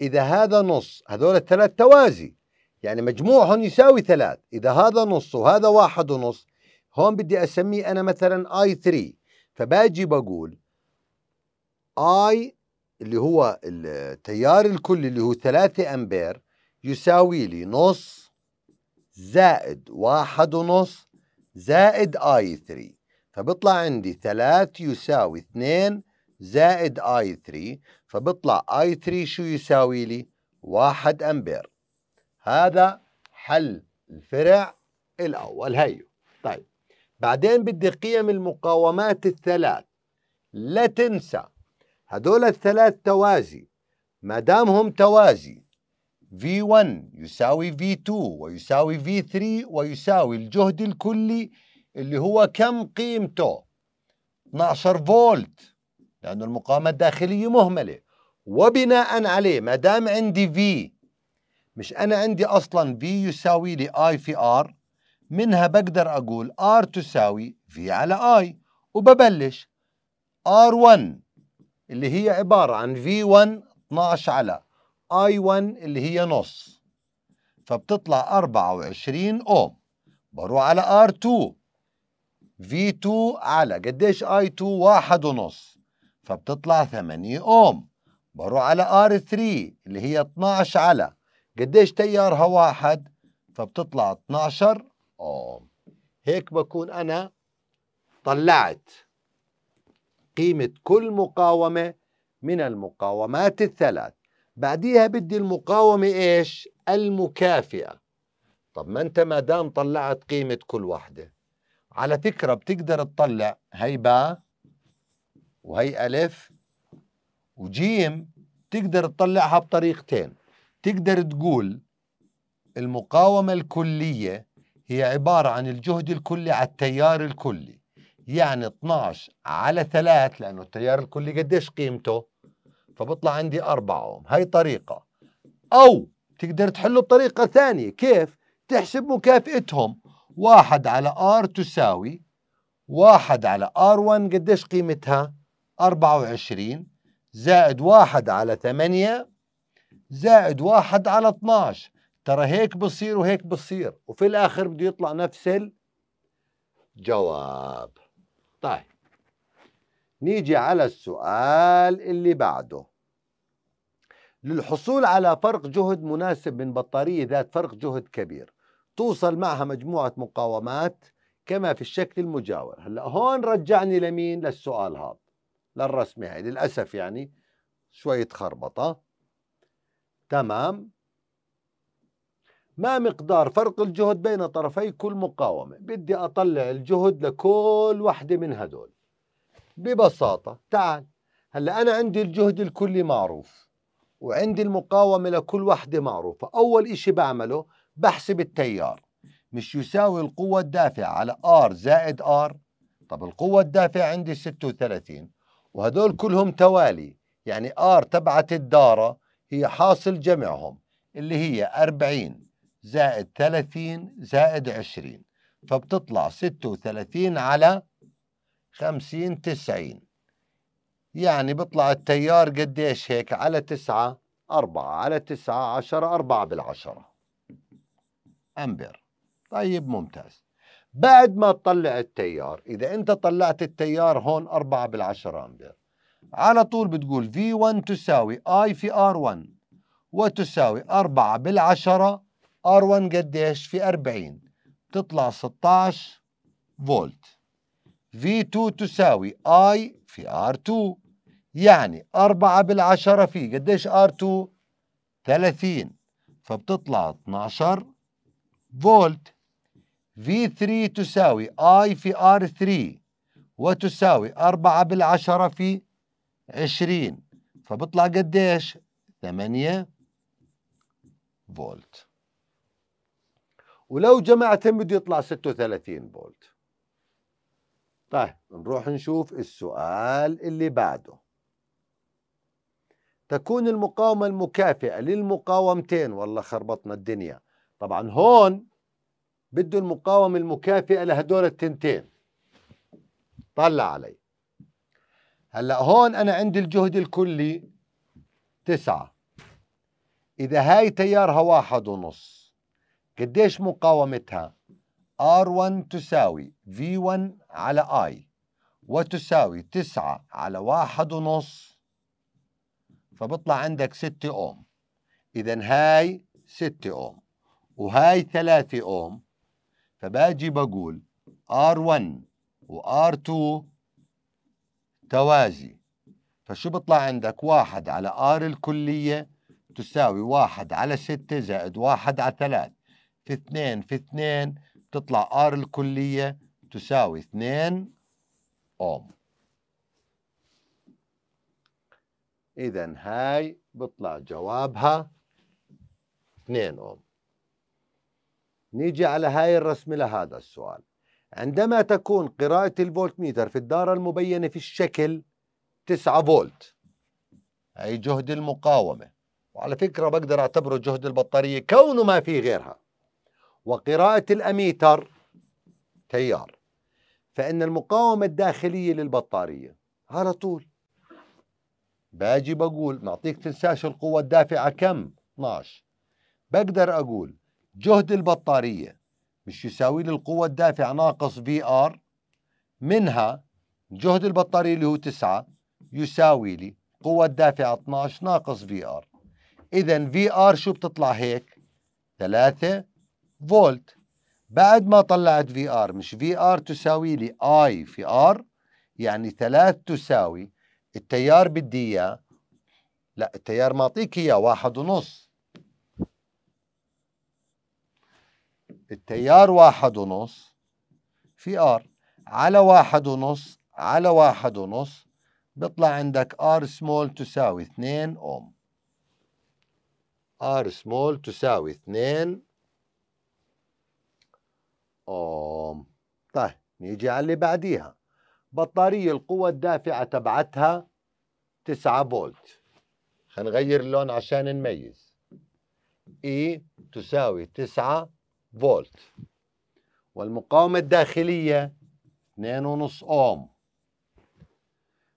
إذا هذا نص هذول الثلاث توازي يعني مجموعهم يساوي ثلاث إذا هذا نص وهذا واحد ونص هون بدي أسميه أنا مثلا i 3 فباجي بقول I اللي هو التيار الكلي اللي هو 3 أمبير يساوي لي نص زائد واحد ونص زائد i 3 فبطلع عندي 3 يساوي 2 زائد i 3 فبطلع i 3 شو يساوي لي 1 امبير هذا حل الفرع الاول هيو طيب بعدين بدي قيم المقاومات الثلاث لا تنسى هدول الثلاث توازي ما دامهم توازي V1 يساوي V2 ويساوي V3 ويساوي الجهد الكلي اللي هو كم قيمته 12 فولت لأن المقاومة الداخلية مهملة وبناء عليه ما دام عندي في مش أنا عندي أصلا في يساوي لي I في R منها بقدر أقول R تساوي في على I وببلش R1 اللي هي عبارة عن V1 12 على I1 اللي هي نص فبتطلع 24 أوم بروح على R2 V2 على قديش I2 واحد ونص فبتطلع 8 اوم بروح على ار3 اللي هي 12 على قديش تيارها واحد فبتطلع 12 اوم هيك بكون انا طلعت قيمة كل مقاومة من المقاومات الثلاث بعديها بدي المقاومة ايش المكافئة طب ما انت ما دام طلعت قيمة كل واحدة على فكرة بتقدر تطلع هيبة وهي ألف وجيم تقدر تطلعها بطريقتين تقدر تقول المقاومة الكلية هي عبارة عن الجهد الكلي على التيار الكلي يعني 12 على 3 لأنه التيار الكلي قديش قيمته فبطلع عندي 4 أوم هاي طريقة أو تقدر تحله بطريقة ثانية كيف؟ تحسب مكافئتهم واحد على R تساوي واحد على R1 قديش قيمتها؟ 24 زائد واحد على 8 زائد واحد على 12 ترى هيك بصير وهيك بصير وفي الآخر بده يطلع نفس الجواب طيب نيجي على السؤال اللي بعده للحصول على فرق جهد مناسب من بطارية ذات فرق جهد كبير توصل معها مجموعة مقاومات كما في الشكل المجاور هلا هون رجعني لمين للسؤال هذا للرسمة هاي للأسف يعني شوية خربطة تمام ما مقدار فرق الجهد بين طرفي كل مقاومة بدي أطلع الجهد لكل وحدة من هدول ببساطة تعال هلا أنا عندي الجهد الكلي معروف وعندي المقاومة لكل وحدة معروفة أول إشي بعمله بحسب التيار مش يساوي القوة الدافعة على R زائد R طب القوة الدافعة عندي 36 وهدول كلهم توالي يعني R تبعت الدارة هي حاصل جمعهم اللي هي 40 زائد 30 زائد 20 فبتطلع 36 على 50 90 يعني بطلع التيار قديش هيك على 9 4 على 9 10 4 بالعشرة أمبير طيب ممتاز بعد ما تطلع التيار إذا أنت طلعت التيار هون 4 بالعشرة أمبير على طول بتقول V1 تساوي I في R1 وتساوي 4 بالعشرة R1 قديش في 40 تطلع 16 فولت V2 تساوي I في R2 يعني 4 بالعشرة في قديش R2 30 فبتطلع 12 فولت V3 تساوي I في R3 وتساوي 4 بالعشرة في 20 فبطلع قديش 8 فولت ولو جمعتهم بده يطلع 36 فولت طيب نروح نشوف السؤال اللي بعده تكون المقاومة المكافئة للمقاومتين والله خربطنا الدنيا طبعا هون بده المقاومة المكافئة لهدول التنتين طلع علي هلا هون أنا عندي الجهد الكلي تسعة إذا هاي تيارها واحد ونص قديش مقاومتها R1 تساوي V1 على I وتساوي تسعة على واحد ونص فبطلع عندك ستة أوم إذا هاي ستة أوم وهاي ثلاثة أوم فباجي بقول R1 و R2 توازي فشو بطلع عندك واحد على R الكلية تساوي واحد على ستة زائد واحد على ثلاث في اثنين في اثنين تطلع R الكلية تساوي اثنين أوم إذا هاي بطلع جوابها اثنين أوم نيجي على هاي الرسمة لهذا السؤال عندما تكون قراءة ميتر في الدارة المبينة في الشكل 9 فولت أي جهد المقاومة وعلى فكرة بقدر أعتبره جهد البطارية كونه ما في غيرها وقراءة الأميتر تيار فإن المقاومة الداخلية للبطارية على طول باجي بقول معطيك تنساش القوة الدافعة كم 12 بقدر أقول جهد البطارية مش يساوي للقوة القوة الدافعة ناقص في ار منها جهد البطارية اللي هو 9 يساوي لي قوة الدافع 12 ناقص في ار إذا في ار شو بتطلع هيك 3 فولت بعد ما طلعت في ار مش في ار تساوي لي اي في ار يعني 3 تساوي التيار بدي اياه لا التيار معطيك اياه واحد ونص التيار واحد ونص في ار على واحد ونص على واحد ونص بيطلع عندك ار سمول تساوي 2 اوم ار سمول تساوي 2 اوم طيب نيجي على اللي بعديها بطارية القوة الدافعة تبعتها 9 فولت هنغير اللون عشان نميز اي e تساوي 9 فولت والمقاومة الداخلية 2.5 أوم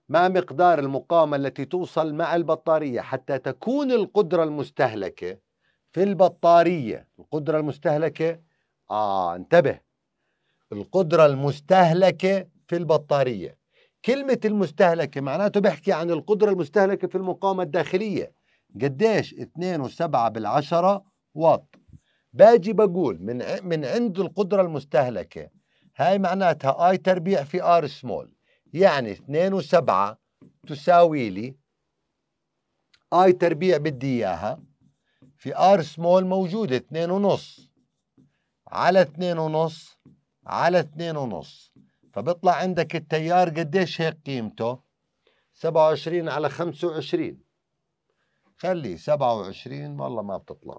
ما مقدار المقاومة التي توصل مع البطارية حتى تكون القدرة المستهلكة في البطارية القدرة المستهلكة آه انتبه القدرة المستهلكة في البطارية كلمة المستهلكة معناته بحكي عن القدرة المستهلكة في المقاومة الداخلية قديش 2.7 بالعشرة واط باجي بقول من من عند القدره المستهلكه هاي معناتها اي تربيع في ار سمول يعني 2 و7 تساوي لي اي تربيع بدي اياها في ار سمول موجوده 2 ونص على 2 ونص على 2 ونص فبيطلع عندك التيار قديش هيك قيمته 27 على 25 خلي 27 والله ما بتطلع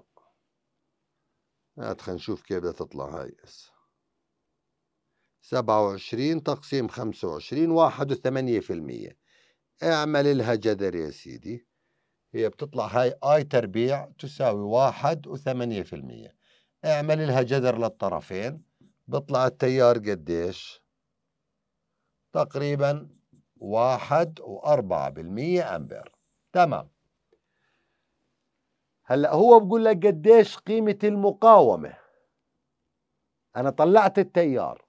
هات خلينا نشوف كيف بدها تطلع هاي اس سبعة وعشرين تقسيم خمسة وعشرين واحد وثمانية في المية اعمل لها جذر يا سيدي هي بتطلع هاي اي تربيع تساوي واحد وثمانية في المية اعمل لها جذر للطرفين بطلع التيار قديش تقريبا واحد وأربعة بالمية أمبير تمام هلا هو بقول لك قديش قيمه المقاومه انا طلعت التيار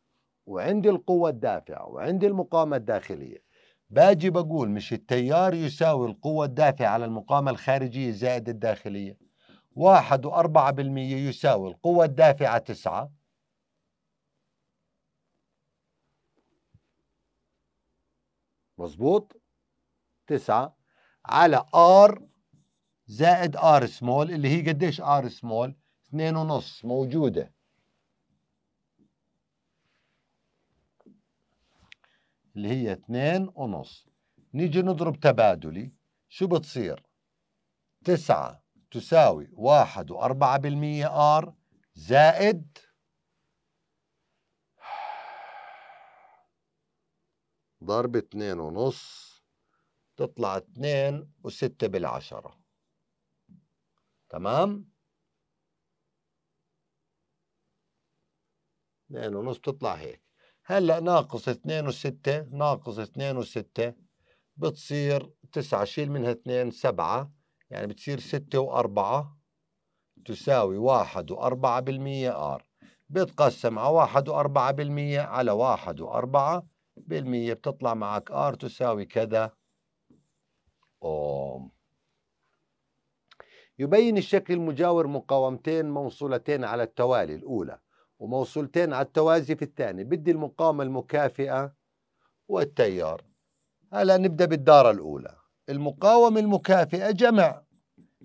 وعندي القوه الدافعه وعندي المقاومه الداخليه باجي بقول مش التيار يساوي القوة الدافعة على المقاومة الخارجية زائد الداخلية واحد وأربعة بالمية يساوي القوة الدافعة تسعة مظبوط تسعة على R زائد ار سمول اللي هي قديش ار سمول؟ اثنين ونص موجودة اللي هي اثنين ونص نيجي نضرب تبادلي شو بتصير؟ تسعة تساوي واحد وأربعة بالمية ار زائد ضرب اثنين ونص تطلع اثنين وستة بالعشرة تمام اثنين ونص بتطلع هيك هلا ناقص اثنين وستة ناقص اثنين وستة بتصير تسعة شيل منها اثنين سبعة يعني بتصير ستة وأربعة تساوي واحد وأربعة بالمية آر بتقسم على واحد وأربعة بالمية على واحد وأربعة بالمية بتطلع معك آر تساوي كذا أوم يبين الشكل المجاور مقاومتين موصولتين على التوالي الأولى وموصولتين على التوازي في الثاني بدي المقاومة المكافئة والتيار هلا نبدأ بالدارة الأولى المقاومة المكافئة جمع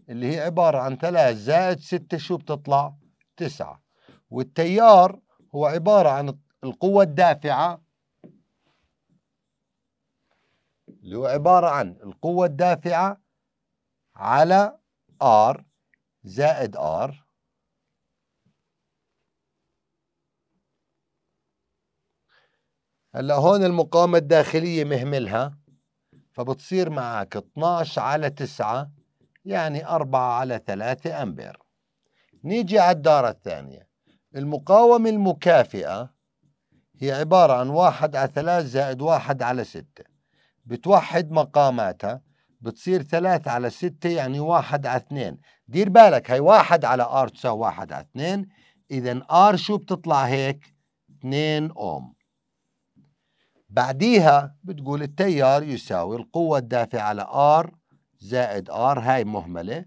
اللي هي عبارة عن ثلاث زائد ستة شو بتطلع تسعة والتيار هو عبارة عن القوة الدافعة اللي هو عبارة عن القوة الدافعة على R زائد R هلا هون المقاومة الداخلية مهملها فبتصير معك 12 على 9 يعني 4 على 3 أمبير نيجي على الدارة الثانية المقاومة المكافئة هي عبارة عن 1 على 3 زائد 1 على 6 بتوحد مقاماتها بتصير ثلاثة على ستة يعني واحد على اثنين دير بالك هي واحد على ار تساوي واحد على اثنين إذا ار شو بتطلع هيك؟ اثنين أوم بعديها بتقول التيار يساوي القوة الدافعة على R زائد ار هاي مهملة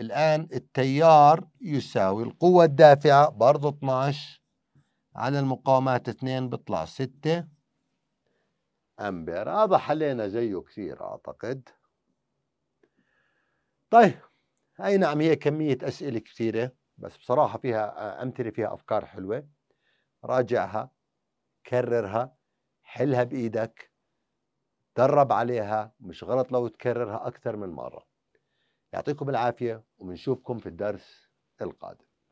الآن التيار يساوي القوة الدافعة برضه 12 على المقاومات 2 بيطلع 6 أمبير هذا حلينا زيه كثير أعتقد طيب أي نعم هي كمية أسئلة كثيرة بس بصراحة فيها أمثلة فيها أفكار حلوة راجعها كررها حلها بإيدك درب عليها مش غلط لو تكررها أكثر من مرة يعطيكم العافية وبنشوفكم في الدرس القادم